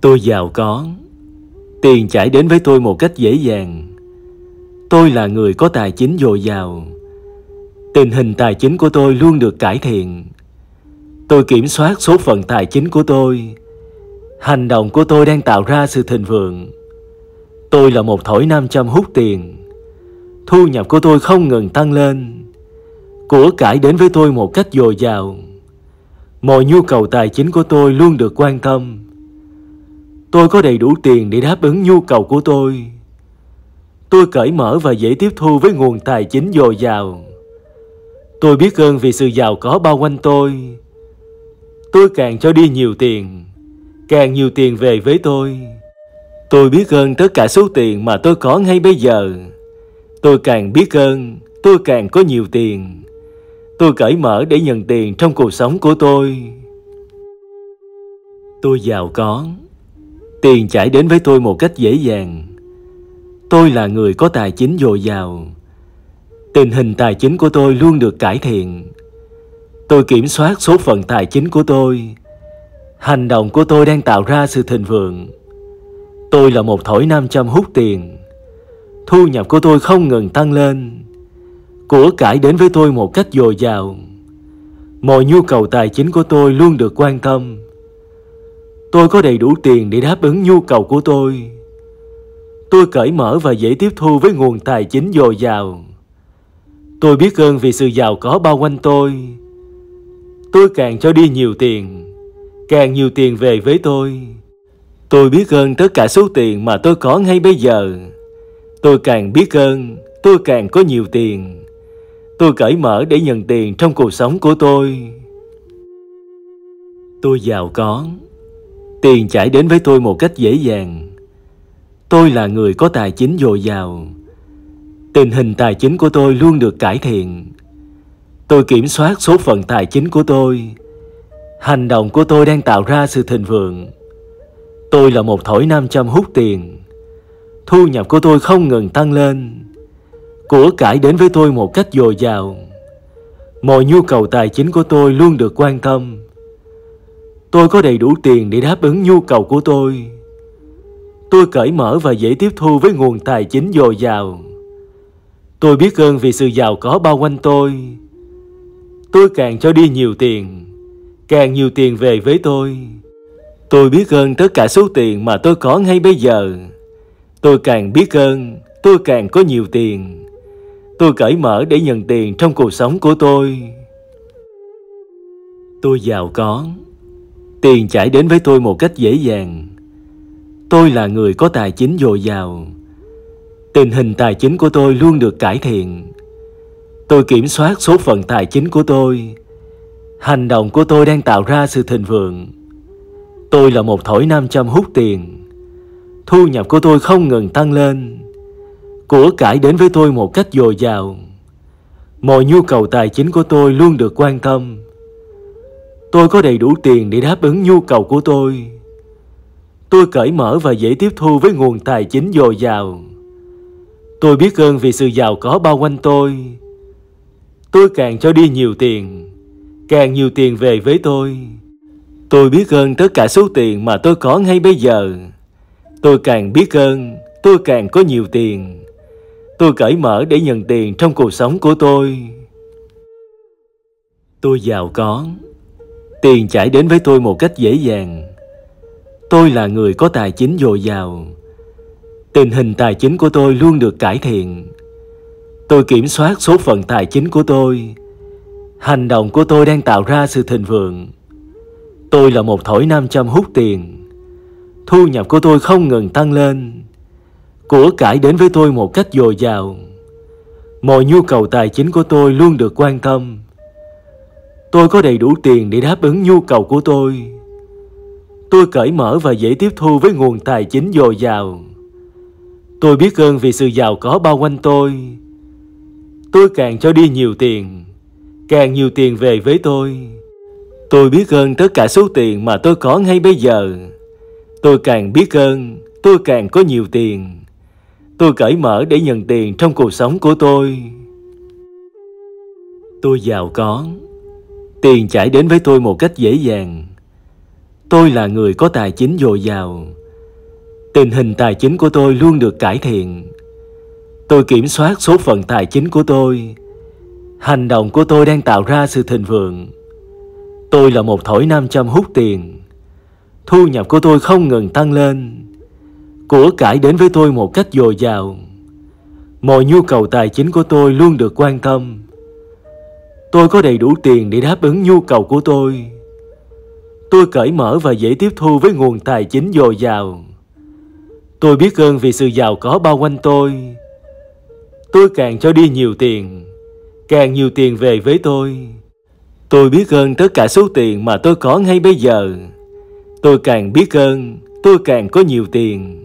Tôi giàu có, tiền chảy đến với tôi một cách dễ dàng. Tôi là người có tài chính dồi dào. Tình hình tài chính của tôi luôn được cải thiện. Tôi kiểm soát số phận tài chính của tôi. Hành động của tôi đang tạo ra sự thịnh vượng. Tôi là một thổi nam châm hút tiền. Thu nhập của tôi không ngừng tăng lên. Của cải đến với tôi một cách dồi dào. Mọi nhu cầu tài chính của tôi luôn được quan tâm Tôi có đầy đủ tiền để đáp ứng nhu cầu của tôi. Tôi cởi mở và dễ tiếp thu với nguồn tài chính dồi dào. Tôi biết ơn vì sự giàu có bao quanh tôi. Tôi càng cho đi nhiều tiền, càng nhiều tiền về với tôi. Tôi biết ơn tất cả số tiền mà tôi có ngay bây giờ. Tôi càng biết ơn, tôi càng có nhiều tiền. Tôi cởi mở để nhận tiền trong cuộc sống của tôi. Tôi giàu có. Tiền chảy đến với tôi một cách dễ dàng. Tôi là người có tài chính dồi dào. Tình hình tài chính của tôi luôn được cải thiện. Tôi kiểm soát số phận tài chính của tôi. Hành động của tôi đang tạo ra sự thịnh vượng. Tôi là một thổi nam châm hút tiền. Thu nhập của tôi không ngừng tăng lên. Của cải đến với tôi một cách dồi dào. Mọi nhu cầu tài chính của tôi luôn được quan tâm. Tôi có đầy đủ tiền để đáp ứng nhu cầu của tôi. Tôi cởi mở và dễ tiếp thu với nguồn tài chính dồi dào. Tôi biết ơn vì sự giàu có bao quanh tôi. Tôi càng cho đi nhiều tiền, càng nhiều tiền về với tôi. Tôi biết ơn tất cả số tiền mà tôi có ngay bây giờ. Tôi càng biết ơn, tôi càng có nhiều tiền. Tôi cởi mở để nhận tiền trong cuộc sống của tôi. Tôi giàu có. Tiền chảy đến với tôi một cách dễ dàng. Tôi là người có tài chính dồi dào. Tình hình tài chính của tôi luôn được cải thiện. Tôi kiểm soát số phận tài chính của tôi. Hành động của tôi đang tạo ra sự thịnh vượng. Tôi là một thổi nam châm hút tiền. Thu nhập của tôi không ngừng tăng lên. Của cải đến với tôi một cách dồi dào. Mọi nhu cầu tài chính của tôi luôn được quan tâm. Tôi có đầy đủ tiền để đáp ứng nhu cầu của tôi. Tôi cởi mở và dễ tiếp thu với nguồn tài chính dồi dào. Tôi biết ơn vì sự giàu có bao quanh tôi. Tôi càng cho đi nhiều tiền, càng nhiều tiền về với tôi. Tôi biết ơn tất cả số tiền mà tôi có ngay bây giờ. Tôi càng biết ơn, tôi càng có nhiều tiền. Tôi cởi mở để nhận tiền trong cuộc sống của tôi. Tôi giàu có. Tiền chảy đến với tôi một cách dễ dàng. Tôi là người có tài chính dồi dào. Tình hình tài chính của tôi luôn được cải thiện. Tôi kiểm soát số phận tài chính của tôi. Hành động của tôi đang tạo ra sự thịnh vượng. Tôi là một thổi nam châm hút tiền. Thu nhập của tôi không ngừng tăng lên. Của cải đến với tôi một cách dồi dào. Mọi nhu cầu tài chính của tôi luôn được quan tâm. Tôi có đầy đủ tiền để đáp ứng nhu cầu của tôi. Tôi cởi mở và dễ tiếp thu với nguồn tài chính dồi dào. Tôi biết ơn vì sự giàu có bao quanh tôi. Tôi càng cho đi nhiều tiền, càng nhiều tiền về với tôi. Tôi biết ơn tất cả số tiền mà tôi có ngay bây giờ. Tôi càng biết ơn, tôi càng có nhiều tiền. Tôi cởi mở để nhận tiền trong cuộc sống của tôi. Tôi giàu có, Tiền chảy đến với tôi một cách dễ dàng. Tôi là người có tài chính dồi dào. Tình hình tài chính của tôi luôn được cải thiện. Tôi kiểm soát số phận tài chính của tôi. Hành động của tôi đang tạo ra sự thịnh vượng. Tôi là một thổi nam châm hút tiền. Thu nhập của tôi không ngừng tăng lên. Của cải đến với tôi một cách dồi dào. Mọi nhu cầu tài chính của tôi luôn được quan tâm. Tôi có đầy đủ tiền để đáp ứng nhu cầu của tôi. Tôi cởi mở và dễ tiếp thu với nguồn tài chính dồi dào. Tôi biết ơn vì sự giàu có bao quanh tôi. Tôi càng cho đi nhiều tiền, càng nhiều tiền về với tôi. Tôi biết ơn tất cả số tiền mà tôi có ngay bây giờ. Tôi càng biết ơn, tôi càng có nhiều tiền. Tôi cởi mở để nhận tiền trong cuộc sống của tôi. Tôi giàu có. Tiền chảy đến với tôi một cách dễ dàng. Tôi là người có tài chính dồi dào. Tình hình tài chính của tôi luôn được cải thiện. Tôi kiểm soát số phận tài chính của tôi. Hành động của tôi đang tạo ra sự thịnh vượng. Tôi là một thổi nam châm hút tiền. Thu nhập của tôi không ngừng tăng lên. Của cải đến với tôi một cách dồi dào. Mọi nhu cầu tài chính của tôi luôn được quan tâm. Tôi có đầy đủ tiền để đáp ứng nhu cầu của tôi. Tôi cởi mở và dễ tiếp thu với nguồn tài chính dồi dào. Tôi biết ơn vì sự giàu có bao quanh tôi. Tôi càng cho đi nhiều tiền, càng nhiều tiền về với tôi. Tôi biết ơn tất cả số tiền mà tôi có ngay bây giờ. Tôi càng biết ơn, tôi càng có nhiều tiền.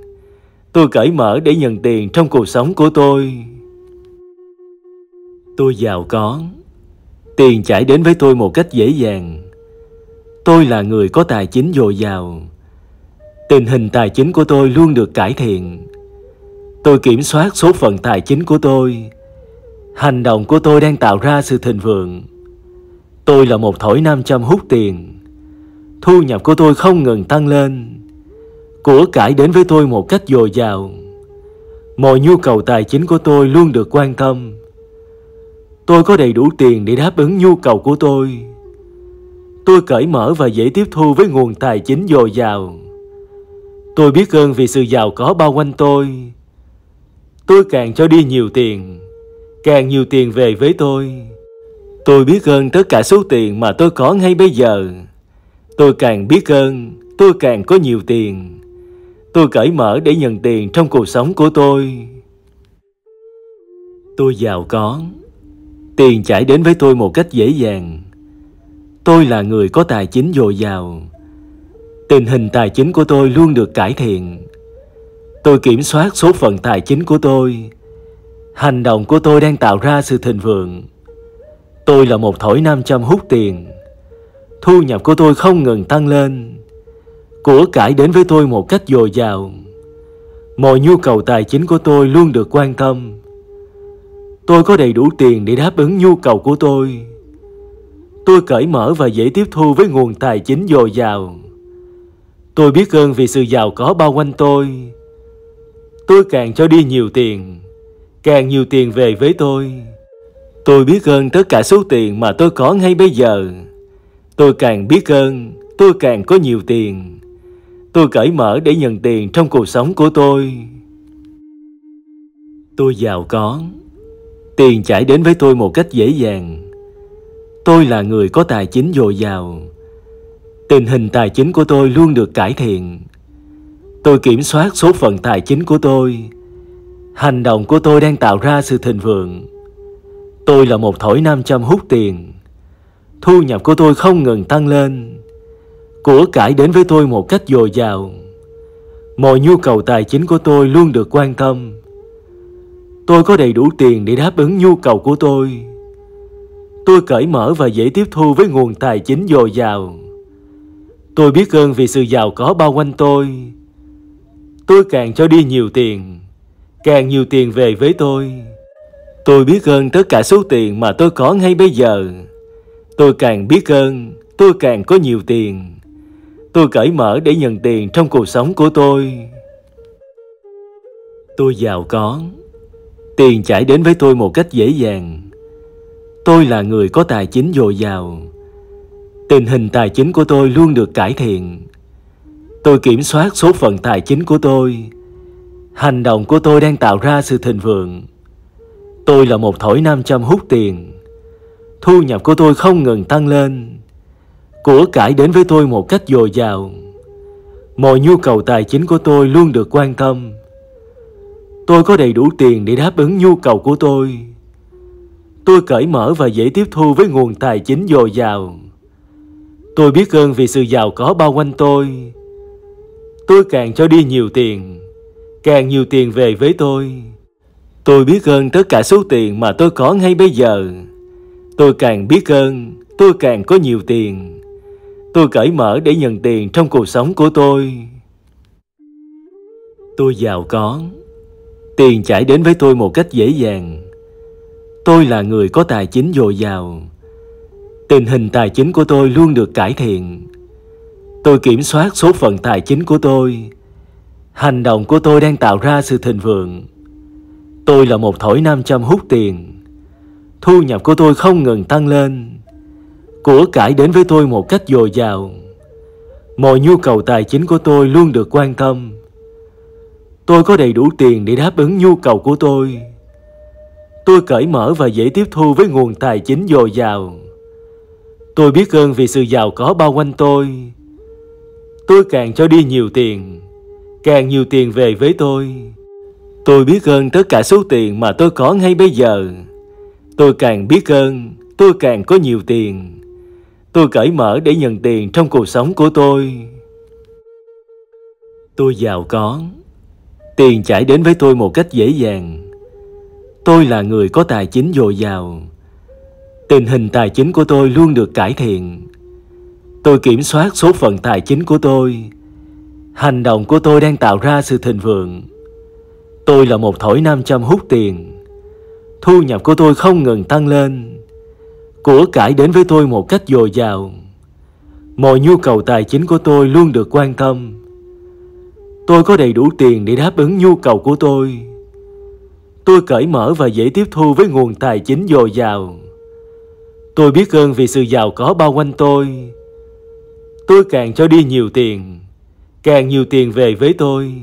Tôi cởi mở để nhận tiền trong cuộc sống của tôi. Tôi giàu có, Tiền chảy đến với tôi một cách dễ dàng. Tôi là người có tài chính dồi dào. Tình hình tài chính của tôi luôn được cải thiện. Tôi kiểm soát số phận tài chính của tôi. Hành động của tôi đang tạo ra sự thịnh vượng. Tôi là một thổi nam châm hút tiền. Thu nhập của tôi không ngừng tăng lên. Của cải đến với tôi một cách dồi dào. Mọi nhu cầu tài chính của tôi luôn được quan tâm. Tôi có đầy đủ tiền để đáp ứng nhu cầu của tôi. Tôi cởi mở và dễ tiếp thu với nguồn tài chính dồi dào. Tôi biết ơn vì sự giàu có bao quanh tôi. Tôi càng cho đi nhiều tiền, càng nhiều tiền về với tôi. Tôi biết ơn tất cả số tiền mà tôi có ngay bây giờ. Tôi càng biết ơn, tôi càng có nhiều tiền. Tôi cởi mở để nhận tiền trong cuộc sống của tôi. Tôi giàu có, Tiền chảy đến với tôi một cách dễ dàng. Tôi là người có tài chính dồi dào. Tình hình tài chính của tôi luôn được cải thiện. Tôi kiểm soát số phận tài chính của tôi. Hành động của tôi đang tạo ra sự thịnh vượng. Tôi là một thổi nam châm hút tiền. Thu nhập của tôi không ngừng tăng lên. Của cải đến với tôi một cách dồi dào. Mọi nhu cầu tài chính của tôi luôn được quan tâm. Tôi có đầy đủ tiền để đáp ứng nhu cầu của tôi. Tôi cởi mở và dễ tiếp thu với nguồn tài chính dồi dào. Tôi biết ơn vì sự giàu có bao quanh tôi. Tôi càng cho đi nhiều tiền, càng nhiều tiền về với tôi. Tôi biết ơn tất cả số tiền mà tôi có ngay bây giờ. Tôi càng biết ơn, tôi càng có nhiều tiền. Tôi cởi mở để nhận tiền trong cuộc sống của tôi. Tôi giàu có. Tiền chảy đến với tôi một cách dễ dàng. Tôi là người có tài chính dồi dào. Tình hình tài chính của tôi luôn được cải thiện. Tôi kiểm soát số phận tài chính của tôi. Hành động của tôi đang tạo ra sự thịnh vượng. Tôi là một thổi nam châm hút tiền. Thu nhập của tôi không ngừng tăng lên. Của cải đến với tôi một cách dồi dào. Mọi nhu cầu tài chính của tôi luôn được quan tâm. Tôi có đầy đủ tiền để đáp ứng nhu cầu của tôi. Tôi cởi mở và dễ tiếp thu với nguồn tài chính dồi dào. Tôi biết ơn vì sự giàu có bao quanh tôi. Tôi càng cho đi nhiều tiền, càng nhiều tiền về với tôi. Tôi biết ơn tất cả số tiền mà tôi có ngay bây giờ. Tôi càng biết ơn, tôi càng có nhiều tiền. Tôi cởi mở để nhận tiền trong cuộc sống của tôi. Tôi giàu có. Tiền chảy đến với tôi một cách dễ dàng. Tôi là người có tài chính dồi dào. Tình hình tài chính của tôi luôn được cải thiện. Tôi kiểm soát số phận tài chính của tôi. Hành động của tôi đang tạo ra sự thịnh vượng. Tôi là một thổi nam châm hút tiền. Thu nhập của tôi không ngừng tăng lên. Của cải đến với tôi một cách dồi dào. Mọi nhu cầu tài chính của tôi luôn được quan tâm. Tôi có đầy đủ tiền để đáp ứng nhu cầu của tôi. Tôi cởi mở và dễ tiếp thu với nguồn tài chính dồi dào. Tôi biết ơn vì sự giàu có bao quanh tôi. Tôi càng cho đi nhiều tiền, càng nhiều tiền về với tôi. Tôi biết ơn tất cả số tiền mà tôi có ngay bây giờ. Tôi càng biết ơn, tôi càng có nhiều tiền. Tôi cởi mở để nhận tiền trong cuộc sống của tôi. Tôi giàu có. Tiền chảy đến với tôi một cách dễ dàng. Tôi là người có tài chính dồi dào. Tình hình tài chính của tôi luôn được cải thiện. Tôi kiểm soát số phận tài chính của tôi. Hành động của tôi đang tạo ra sự thịnh vượng. Tôi là một thổi nam châm hút tiền. Thu nhập của tôi không ngừng tăng lên. Của cải đến với tôi một cách dồi dào. Mọi nhu cầu tài chính của tôi luôn được quan tâm. Tôi có đầy đủ tiền để đáp ứng nhu cầu của tôi. Tôi cởi mở và dễ tiếp thu với nguồn tài chính dồi dào. Tôi biết ơn vì sự giàu có bao quanh tôi. Tôi càng cho đi nhiều tiền, càng nhiều tiền về với tôi. Tôi biết ơn tất cả số tiền mà tôi có ngay bây giờ. Tôi càng biết ơn, tôi càng có nhiều tiền. Tôi cởi mở để nhận tiền trong cuộc sống của tôi. Tôi giàu có. Tiền chảy đến với tôi một cách dễ dàng. Tôi là người có tài chính dồi dào. Tình hình tài chính của tôi luôn được cải thiện. Tôi kiểm soát số phận tài chính của tôi. Hành động của tôi đang tạo ra sự thịnh vượng. Tôi là một thổi nam châm hút tiền. Thu nhập của tôi không ngừng tăng lên. Của cải đến với tôi một cách dồi dào. Mọi nhu cầu tài chính của tôi luôn được quan tâm Tôi có đầy đủ tiền để đáp ứng nhu cầu của tôi. Tôi cởi mở và dễ tiếp thu với nguồn tài chính dồi dào. Tôi biết ơn vì sự giàu có bao quanh tôi. Tôi càng cho đi nhiều tiền, càng nhiều tiền về với tôi.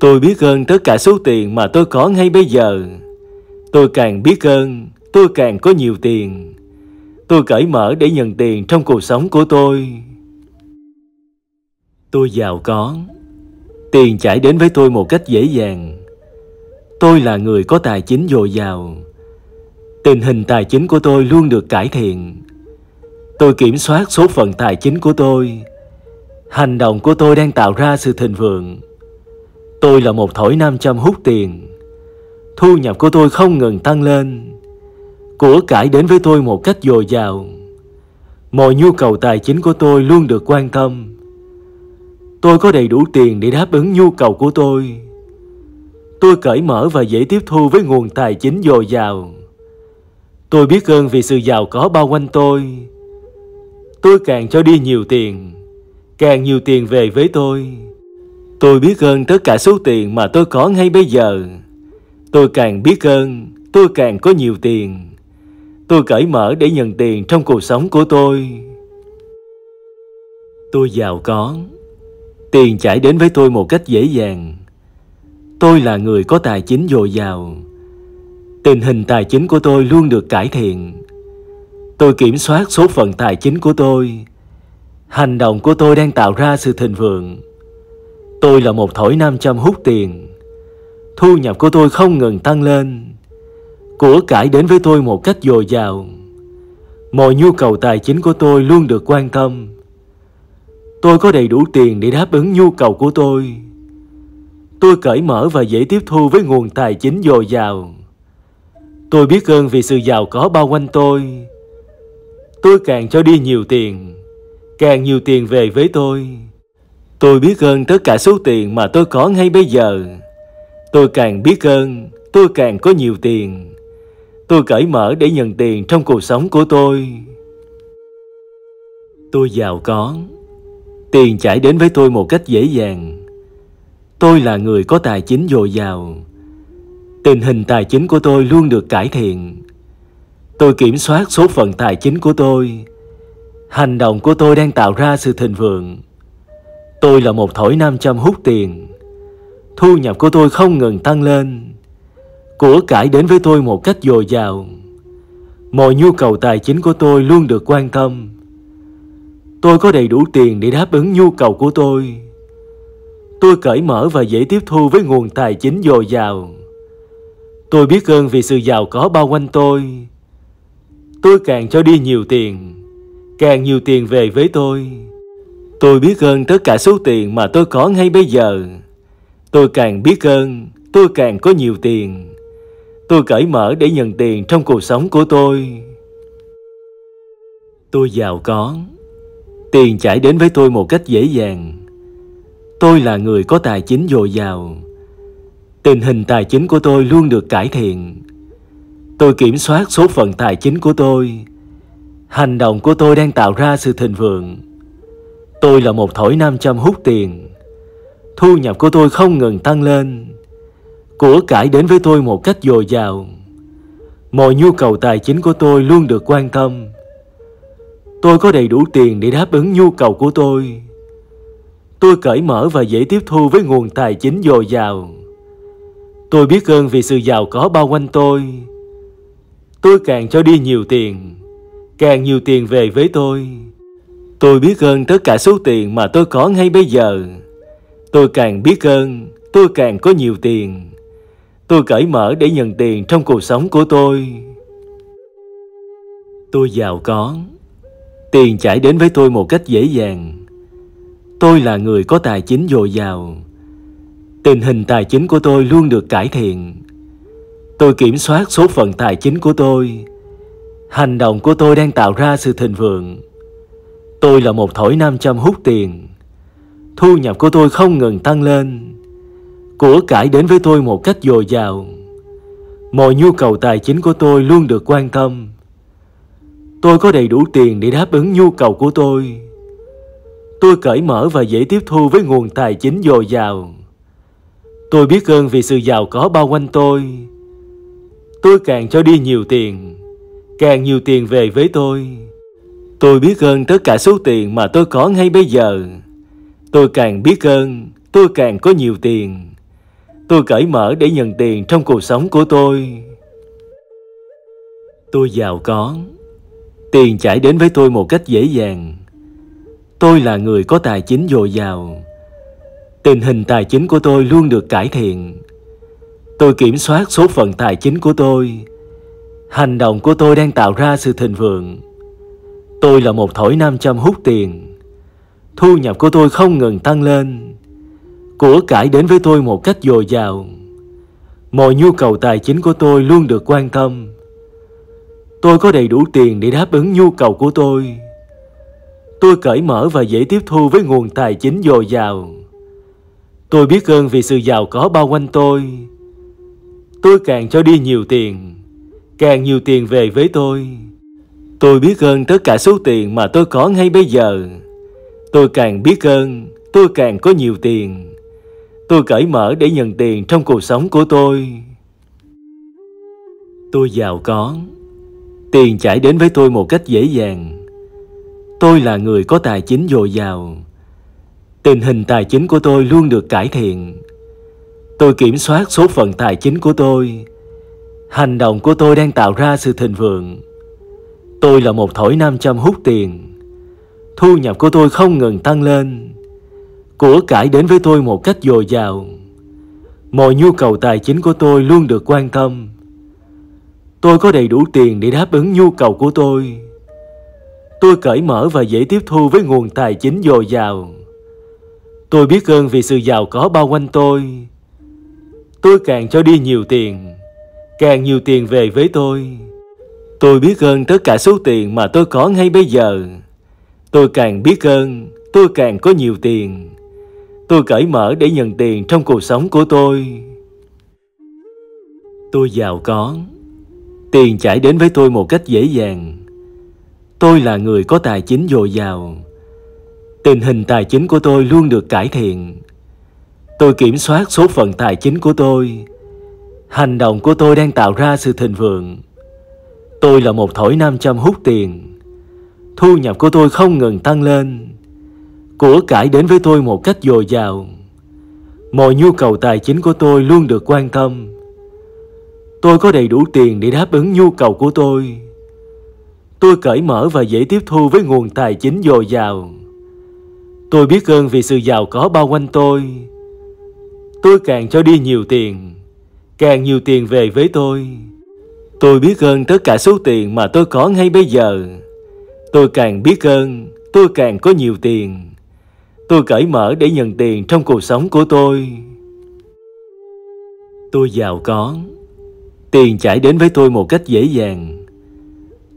Tôi biết ơn tất cả số tiền mà tôi có ngay bây giờ. Tôi càng biết ơn, tôi càng có nhiều tiền. Tôi cởi mở để nhận tiền trong cuộc sống của tôi. Tôi giàu có, Tiền chảy đến với tôi một cách dễ dàng. Tôi là người có tài chính dồi dào. Tình hình tài chính của tôi luôn được cải thiện. Tôi kiểm soát số phận tài chính của tôi. Hành động của tôi đang tạo ra sự thịnh vượng. Tôi là một thổi nam châm hút tiền. Thu nhập của tôi không ngừng tăng lên. Của cải đến với tôi một cách dồi dào. Mọi nhu cầu tài chính của tôi luôn được quan tâm. Tôi có đầy đủ tiền để đáp ứng nhu cầu của tôi. Tôi cởi mở và dễ tiếp thu với nguồn tài chính dồi dào. Tôi biết ơn vì sự giàu có bao quanh tôi. Tôi càng cho đi nhiều tiền, càng nhiều tiền về với tôi. Tôi biết ơn tất cả số tiền mà tôi có ngay bây giờ. Tôi càng biết ơn, tôi càng có nhiều tiền. Tôi cởi mở để nhận tiền trong cuộc sống của tôi. Tôi giàu có. Tiền chảy đến với tôi một cách dễ dàng. Tôi là người có tài chính dồi dào. Tình hình tài chính của tôi luôn được cải thiện. Tôi kiểm soát số phận tài chính của tôi. Hành động của tôi đang tạo ra sự thịnh vượng. Tôi là một thổi nam châm hút tiền. Thu nhập của tôi không ngừng tăng lên. Của cải đến với tôi một cách dồi dào. Mọi nhu cầu tài chính của tôi luôn được quan tâm. Tôi có đầy đủ tiền để đáp ứng nhu cầu của tôi. Tôi cởi mở và dễ tiếp thu với nguồn tài chính dồi dào. Tôi biết ơn vì sự giàu có bao quanh tôi. Tôi càng cho đi nhiều tiền, càng nhiều tiền về với tôi. Tôi biết ơn tất cả số tiền mà tôi có ngay bây giờ. Tôi càng biết ơn, tôi càng có nhiều tiền. Tôi cởi mở để nhận tiền trong cuộc sống của tôi. Tôi giàu có. Tiền chảy đến với tôi một cách dễ dàng. Tôi là người có tài chính dồi dào. Tình hình tài chính của tôi luôn được cải thiện. Tôi kiểm soát số phận tài chính của tôi. Hành động của tôi đang tạo ra sự thịnh vượng. Tôi là một thổi nam châm hút tiền. Thu nhập của tôi không ngừng tăng lên. Của cải đến với tôi một cách dồi dào. Mọi nhu cầu tài chính của tôi luôn được quan tâm. Tôi có đầy đủ tiền để đáp ứng nhu cầu của tôi. Tôi cởi mở và dễ tiếp thu với nguồn tài chính dồi dào. Tôi biết ơn vì sự giàu có bao quanh tôi. Tôi càng cho đi nhiều tiền, càng nhiều tiền về với tôi. Tôi biết ơn tất cả số tiền mà tôi có ngay bây giờ. Tôi càng biết ơn, tôi càng có nhiều tiền. Tôi cởi mở để nhận tiền trong cuộc sống của tôi. Tôi giàu có. Tiền chảy đến với tôi một cách dễ dàng. Tôi là người có tài chính dồi dào. Tình hình tài chính của tôi luôn được cải thiện. Tôi kiểm soát số phận tài chính của tôi. Hành động của tôi đang tạo ra sự thịnh vượng. Tôi là một thổi nam châm hút tiền. Thu nhập của tôi không ngừng tăng lên. Của cải đến với tôi một cách dồi dào. Mọi nhu cầu tài chính của tôi luôn được quan tâm. Tôi có đầy đủ tiền để đáp ứng nhu cầu của tôi. Tôi cởi mở và dễ tiếp thu với nguồn tài chính dồi dào. Tôi biết ơn vì sự giàu có bao quanh tôi. Tôi càng cho đi nhiều tiền, càng nhiều tiền về với tôi. Tôi biết ơn tất cả số tiền mà tôi có ngay bây giờ. Tôi càng biết ơn, tôi càng có nhiều tiền. Tôi cởi mở để nhận tiền trong cuộc sống của tôi. Tôi giàu có. Tiền chảy đến với tôi một cách dễ dàng. Tôi là người có tài chính dồi dào. Tình hình tài chính của tôi luôn được cải thiện. Tôi kiểm soát số phận tài chính của tôi. Hành động của tôi đang tạo ra sự thịnh vượng. Tôi là một thổi nam châm hút tiền. Thu nhập của tôi không ngừng tăng lên. Của cải đến với tôi một cách dồi dào. Mọi nhu cầu tài chính của tôi luôn được quan tâm. Tôi có đầy đủ tiền để đáp ứng nhu cầu của tôi. Tôi cởi mở và dễ tiếp thu với nguồn tài chính dồi dào. Tôi biết ơn vì sự giàu có bao quanh tôi. Tôi càng cho đi nhiều tiền, càng nhiều tiền về với tôi. Tôi biết ơn tất cả số tiền mà tôi có ngay bây giờ. Tôi càng biết ơn, tôi càng có nhiều tiền. Tôi cởi mở để nhận tiền trong cuộc sống của tôi. Tôi giàu có. Tiền chảy đến với tôi một cách dễ dàng. Tôi là người có tài chính dồi dào. Tình hình tài chính của tôi luôn được cải thiện. Tôi kiểm soát số phận tài chính của tôi. Hành động của tôi đang tạo ra sự thịnh vượng. Tôi là một thổi nam châm hút tiền. Thu nhập của tôi không ngừng tăng lên. Của cải đến với tôi một cách dồi dào. Mọi nhu cầu tài chính của tôi luôn được quan tâm. Tôi có đầy đủ tiền để đáp ứng nhu cầu của tôi. Tôi cởi mở và dễ tiếp thu với nguồn tài chính dồi dào. Tôi biết ơn vì sự giàu có bao quanh tôi. Tôi càng cho đi nhiều tiền, càng nhiều tiền về với tôi. Tôi biết ơn tất cả số tiền mà tôi có ngay bây giờ. Tôi càng biết ơn, tôi càng có nhiều tiền. Tôi cởi mở để nhận tiền trong cuộc sống của tôi. Tôi giàu có, Tiền chảy đến với tôi một cách dễ dàng. Tôi là người có tài chính dồi dào. Tình hình tài chính của tôi luôn được cải thiện. Tôi kiểm soát số phận tài chính của tôi. Hành động của tôi đang tạo ra sự thịnh vượng. Tôi là một thổi nam châm hút tiền. Thu nhập của tôi không ngừng tăng lên. Của cải đến với tôi một cách dồi dào. Mọi nhu cầu tài chính của tôi luôn được quan tâm. Tôi có đầy đủ tiền để đáp ứng nhu cầu của tôi. Tôi cởi mở và dễ tiếp thu với nguồn tài chính dồi dào. Tôi biết ơn vì sự giàu có bao quanh tôi. Tôi càng cho đi nhiều tiền, càng nhiều tiền về với tôi. Tôi biết ơn tất cả số tiền mà tôi có ngay bây giờ. Tôi càng biết ơn, tôi càng có nhiều tiền. Tôi cởi mở để nhận tiền trong cuộc sống của tôi. Tôi giàu có. Tiền chảy đến với tôi một cách dễ dàng. Tôi là người có tài chính dồi dào. Tình hình tài chính của tôi luôn được cải thiện. Tôi kiểm soát số phận tài chính của tôi. Hành động của tôi đang tạo ra sự thịnh vượng. Tôi là một thổi nam châm hút tiền. Thu nhập của tôi không ngừng tăng lên. Của cải đến với tôi một cách dồi dào. Mọi nhu cầu tài chính của tôi luôn được quan tâm Tôi có đầy đủ tiền để đáp ứng nhu cầu của tôi. Tôi cởi mở và dễ tiếp thu với nguồn tài chính dồi dào. Tôi biết ơn vì sự giàu có bao quanh tôi. Tôi càng cho đi nhiều tiền, càng nhiều tiền về với tôi. Tôi biết ơn tất cả số tiền mà tôi có ngay bây giờ. Tôi càng biết ơn, tôi càng có nhiều tiền. Tôi cởi mở để nhận tiền trong cuộc sống của tôi. Tôi giàu có. Tiền chảy đến với tôi một cách dễ dàng.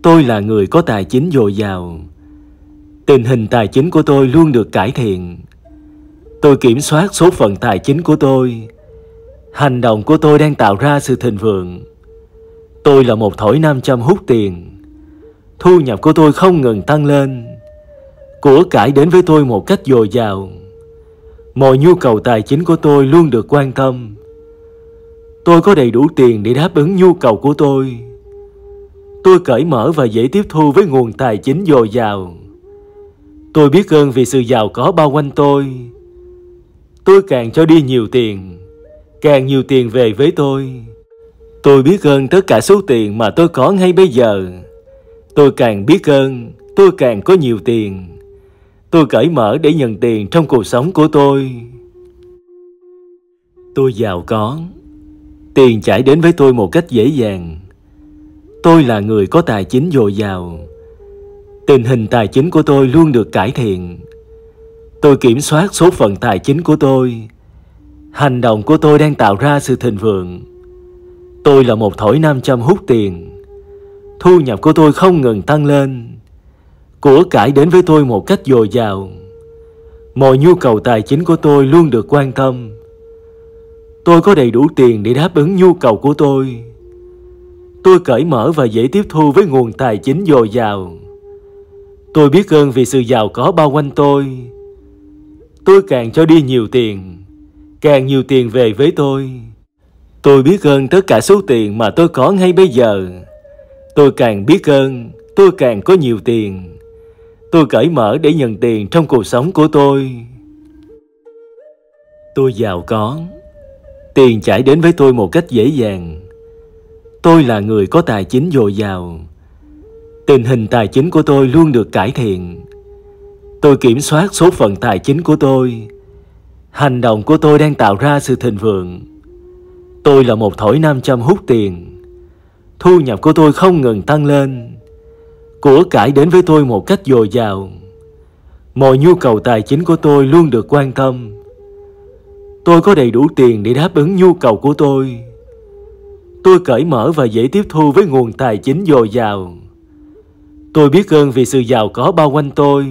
Tôi là người có tài chính dồi dào. Tình hình tài chính của tôi luôn được cải thiện. Tôi kiểm soát số phận tài chính của tôi. Hành động của tôi đang tạo ra sự thịnh vượng. Tôi là một thổi nam châm hút tiền. Thu nhập của tôi không ngừng tăng lên. Của cải đến với tôi một cách dồi dào. Mọi nhu cầu tài chính của tôi luôn được quan tâm. Tôi có đầy đủ tiền để đáp ứng nhu cầu của tôi. Tôi cởi mở và dễ tiếp thu với nguồn tài chính dồi dào. Tôi biết ơn vì sự giàu có bao quanh tôi. Tôi càng cho đi nhiều tiền, càng nhiều tiền về với tôi. Tôi biết ơn tất cả số tiền mà tôi có ngay bây giờ. Tôi càng biết ơn, tôi càng có nhiều tiền. Tôi cởi mở để nhận tiền trong cuộc sống của tôi. Tôi giàu có, Tiền chảy đến với tôi một cách dễ dàng. Tôi là người có tài chính dồi dào. Tình hình tài chính của tôi luôn được cải thiện. Tôi kiểm soát số phận tài chính của tôi. Hành động của tôi đang tạo ra sự thịnh vượng. Tôi là một thổi nam châm hút tiền. Thu nhập của tôi không ngừng tăng lên. Của cải đến với tôi một cách dồi dào. Mọi nhu cầu tài chính của tôi luôn được quan tâm. Tôi có đầy đủ tiền để đáp ứng nhu cầu của tôi. Tôi cởi mở và dễ tiếp thu với nguồn tài chính dồi dào. Tôi biết ơn vì sự giàu có bao quanh tôi. Tôi càng cho đi nhiều tiền, càng nhiều tiền về với tôi. Tôi biết ơn tất cả số tiền mà tôi có ngay bây giờ. Tôi càng biết ơn, tôi càng có nhiều tiền. Tôi cởi mở để nhận tiền trong cuộc sống của tôi. Tôi giàu có. Tiền chảy đến với tôi một cách dễ dàng. Tôi là người có tài chính dồi dào. Tình hình tài chính của tôi luôn được cải thiện. Tôi kiểm soát số phận tài chính của tôi. Hành động của tôi đang tạo ra sự thịnh vượng. Tôi là một thổi nam châm hút tiền. Thu nhập của tôi không ngừng tăng lên. Của cải đến với tôi một cách dồi dào. Mọi nhu cầu tài chính của tôi luôn được quan tâm Tôi có đầy đủ tiền để đáp ứng nhu cầu của tôi. Tôi cởi mở và dễ tiếp thu với nguồn tài chính dồi dào. Tôi biết ơn vì sự giàu có bao quanh tôi.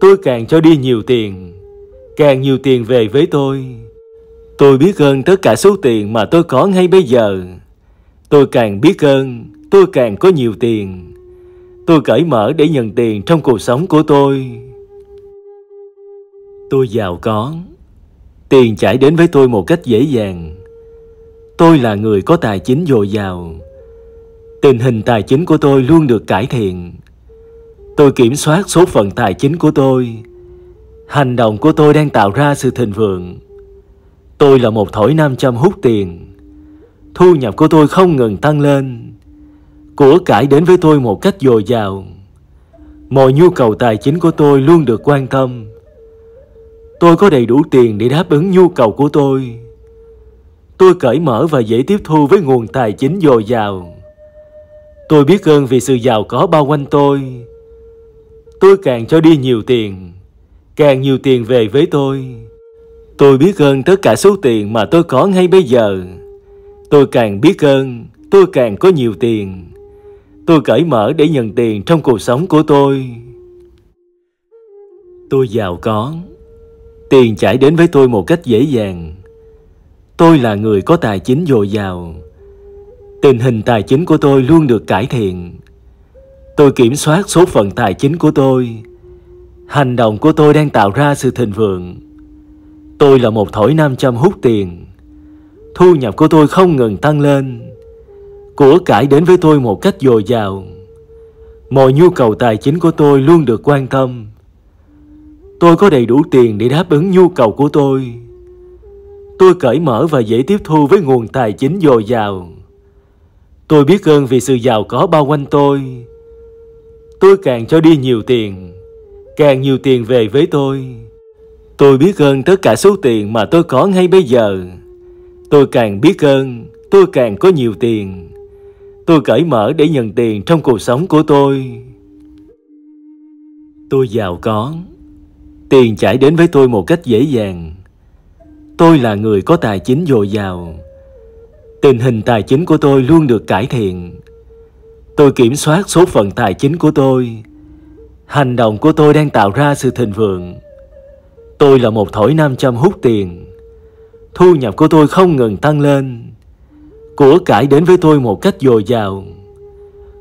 Tôi càng cho đi nhiều tiền, càng nhiều tiền về với tôi. Tôi biết ơn tất cả số tiền mà tôi có ngay bây giờ. Tôi càng biết ơn, tôi càng có nhiều tiền. Tôi cởi mở để nhận tiền trong cuộc sống của tôi. Tôi giàu có. Tiền chảy đến với tôi một cách dễ dàng. Tôi là người có tài chính dồi dào. Tình hình tài chính của tôi luôn được cải thiện. Tôi kiểm soát số phận tài chính của tôi. Hành động của tôi đang tạo ra sự thịnh vượng. Tôi là một thổi nam châm hút tiền. Thu nhập của tôi không ngừng tăng lên. Của cải đến với tôi một cách dồi dào. Mọi nhu cầu tài chính của tôi luôn được quan tâm. Tôi có đầy đủ tiền để đáp ứng nhu cầu của tôi. Tôi cởi mở và dễ tiếp thu với nguồn tài chính dồi dào. Tôi biết ơn vì sự giàu có bao quanh tôi. Tôi càng cho đi nhiều tiền, càng nhiều tiền về với tôi. Tôi biết ơn tất cả số tiền mà tôi có ngay bây giờ. Tôi càng biết ơn, tôi càng có nhiều tiền. Tôi cởi mở để nhận tiền trong cuộc sống của tôi. Tôi giàu có. Tiền chảy đến với tôi một cách dễ dàng. Tôi là người có tài chính dồi dào. Tình hình tài chính của tôi luôn được cải thiện. Tôi kiểm soát số phận tài chính của tôi. Hành động của tôi đang tạo ra sự thịnh vượng. Tôi là một thổi nam châm hút tiền. Thu nhập của tôi không ngừng tăng lên. Của cải đến với tôi một cách dồi dào. Mọi nhu cầu tài chính của tôi luôn được quan tâm. Tôi có đầy đủ tiền để đáp ứng nhu cầu của tôi. Tôi cởi mở và dễ tiếp thu với nguồn tài chính dồi dào. Tôi biết ơn vì sự giàu có bao quanh tôi. Tôi càng cho đi nhiều tiền, càng nhiều tiền về với tôi. Tôi biết ơn tất cả số tiền mà tôi có ngay bây giờ. Tôi càng biết ơn, tôi càng có nhiều tiền. Tôi cởi mở để nhận tiền trong cuộc sống của tôi. Tôi giàu có. Tiền chảy đến với tôi một cách dễ dàng. Tôi là người có tài chính dồi dào. Tình hình tài chính của tôi luôn được cải thiện. Tôi kiểm soát số phận tài chính của tôi. Hành động của tôi đang tạo ra sự thịnh vượng. Tôi là một thổi nam châm hút tiền. Thu nhập của tôi không ngừng tăng lên. Của cải đến với tôi một cách dồi dào.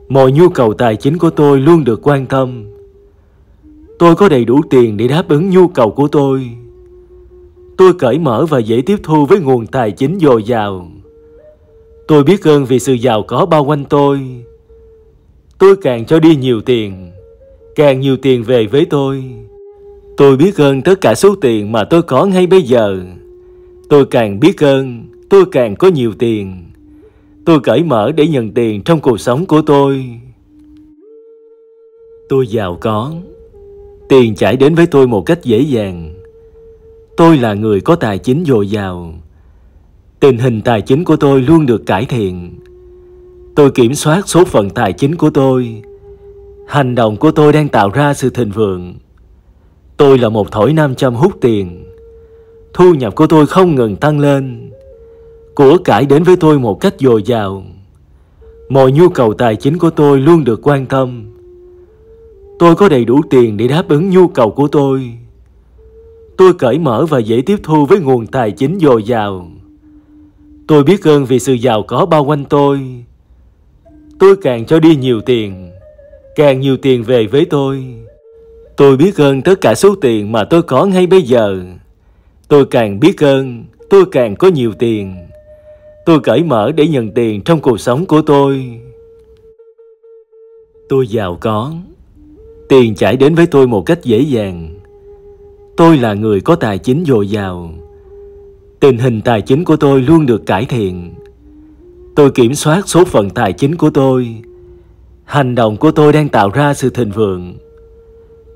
Mọi nhu cầu tài chính của tôi luôn được quan tâm Tôi có đầy đủ tiền để đáp ứng nhu cầu của tôi. Tôi cởi mở và dễ tiếp thu với nguồn tài chính dồi dào. Tôi biết ơn vì sự giàu có bao quanh tôi. Tôi càng cho đi nhiều tiền, càng nhiều tiền về với tôi. Tôi biết ơn tất cả số tiền mà tôi có ngay bây giờ. Tôi càng biết ơn, tôi càng có nhiều tiền. Tôi cởi mở để nhận tiền trong cuộc sống của tôi. Tôi giàu có. Tiền chảy đến với tôi một cách dễ dàng. Tôi là người có tài chính dồi dào. Tình hình tài chính của tôi luôn được cải thiện. Tôi kiểm soát số phận tài chính của tôi. Hành động của tôi đang tạo ra sự thịnh vượng. Tôi là một thổi nam châm hút tiền. Thu nhập của tôi không ngừng tăng lên. Của cải đến với tôi một cách dồi dào. Mọi nhu cầu tài chính của tôi luôn được quan tâm. Tôi có đầy đủ tiền để đáp ứng nhu cầu của tôi. Tôi cởi mở và dễ tiếp thu với nguồn tài chính dồi dào. Tôi biết ơn vì sự giàu có bao quanh tôi. Tôi càng cho đi nhiều tiền, càng nhiều tiền về với tôi. Tôi biết ơn tất cả số tiền mà tôi có ngay bây giờ. Tôi càng biết ơn, tôi càng có nhiều tiền. Tôi cởi mở để nhận tiền trong cuộc sống của tôi. Tôi giàu có. Tiền chảy đến với tôi một cách dễ dàng. Tôi là người có tài chính dồi dào. Tình hình tài chính của tôi luôn được cải thiện. Tôi kiểm soát số phận tài chính của tôi. Hành động của tôi đang tạo ra sự thịnh vượng.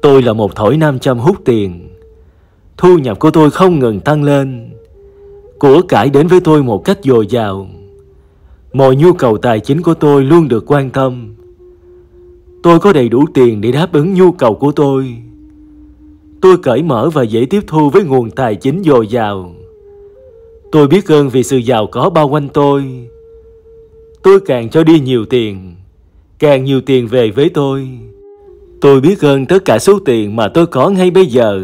Tôi là một thổi nam châm hút tiền. Thu nhập của tôi không ngừng tăng lên. Của cải đến với tôi một cách dồi dào. Mọi nhu cầu tài chính của tôi luôn được quan tâm. Tôi có đầy đủ tiền để đáp ứng nhu cầu của tôi. Tôi cởi mở và dễ tiếp thu với nguồn tài chính dồi dào. Tôi biết ơn vì sự giàu có bao quanh tôi. Tôi càng cho đi nhiều tiền, càng nhiều tiền về với tôi. Tôi biết ơn tất cả số tiền mà tôi có ngay bây giờ.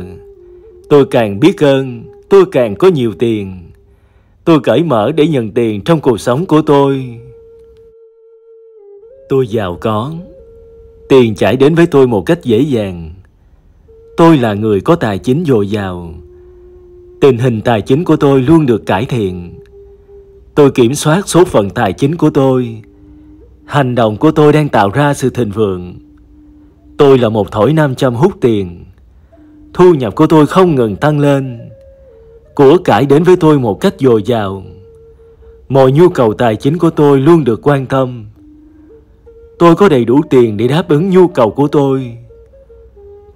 Tôi càng biết ơn, tôi càng có nhiều tiền. Tôi cởi mở để nhận tiền trong cuộc sống của tôi. Tôi giàu có. Tiền chảy đến với tôi một cách dễ dàng. Tôi là người có tài chính dồi dào. Tình hình tài chính của tôi luôn được cải thiện. Tôi kiểm soát số phận tài chính của tôi. Hành động của tôi đang tạo ra sự thịnh vượng. Tôi là một thổi nam châm hút tiền. Thu nhập của tôi không ngừng tăng lên. Của cải đến với tôi một cách dồi dào. Mọi nhu cầu tài chính của tôi luôn được quan tâm. Tôi có đầy đủ tiền để đáp ứng nhu cầu của tôi.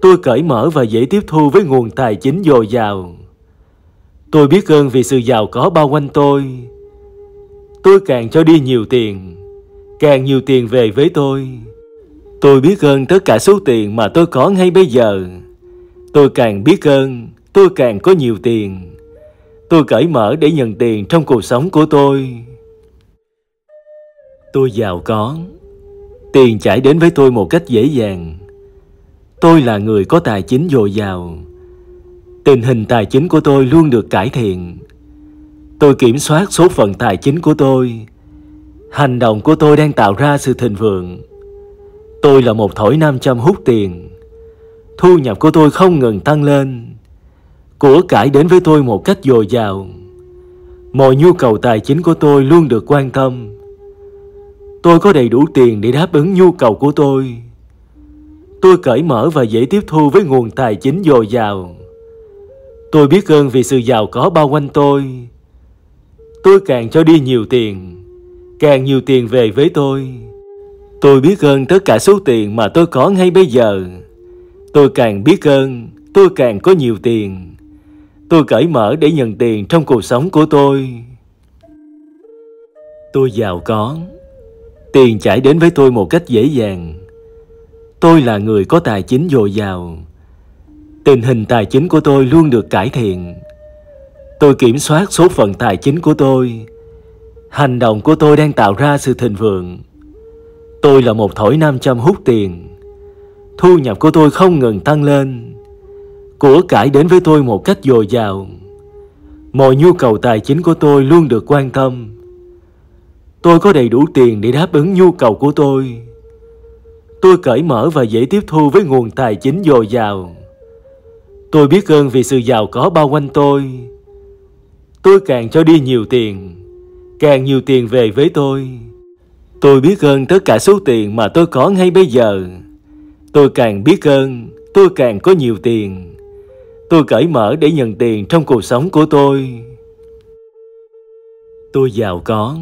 Tôi cởi mở và dễ tiếp thu với nguồn tài chính dồi dào. Tôi biết ơn vì sự giàu có bao quanh tôi. Tôi càng cho đi nhiều tiền, càng nhiều tiền về với tôi. Tôi biết ơn tất cả số tiền mà tôi có ngay bây giờ. Tôi càng biết ơn, tôi càng có nhiều tiền. Tôi cởi mở để nhận tiền trong cuộc sống của tôi. Tôi giàu có, Tiền chảy đến với tôi một cách dễ dàng. Tôi là người có tài chính dồi dào. Tình hình tài chính của tôi luôn được cải thiện. Tôi kiểm soát số phận tài chính của tôi. Hành động của tôi đang tạo ra sự thịnh vượng. Tôi là một thổi nam châm hút tiền. Thu nhập của tôi không ngừng tăng lên. Của cải đến với tôi một cách dồi dào. Mọi nhu cầu tài chính của tôi luôn được quan tâm. Tôi có đầy đủ tiền để đáp ứng nhu cầu của tôi. Tôi cởi mở và dễ tiếp thu với nguồn tài chính dồi dào. Tôi biết ơn vì sự giàu có bao quanh tôi. Tôi càng cho đi nhiều tiền, càng nhiều tiền về với tôi. Tôi biết ơn tất cả số tiền mà tôi có ngay bây giờ. Tôi càng biết ơn, tôi càng có nhiều tiền. Tôi cởi mở để nhận tiền trong cuộc sống của tôi. Tôi giàu có. Tiền chảy đến với tôi một cách dễ dàng. Tôi là người có tài chính dồi dào. Tình hình tài chính của tôi luôn được cải thiện. Tôi kiểm soát số phận tài chính của tôi. Hành động của tôi đang tạo ra sự thịnh vượng. Tôi là một thổi nam châm hút tiền. Thu nhập của tôi không ngừng tăng lên. Của cải đến với tôi một cách dồi dào. Mọi nhu cầu tài chính của tôi luôn được quan tâm Tôi có đầy đủ tiền để đáp ứng nhu cầu của tôi. Tôi cởi mở và dễ tiếp thu với nguồn tài chính dồi dào. Tôi biết ơn vì sự giàu có bao quanh tôi. Tôi càng cho đi nhiều tiền, càng nhiều tiền về với tôi. Tôi biết ơn tất cả số tiền mà tôi có ngay bây giờ. Tôi càng biết ơn, tôi càng có nhiều tiền. Tôi cởi mở để nhận tiền trong cuộc sống của tôi. Tôi giàu có.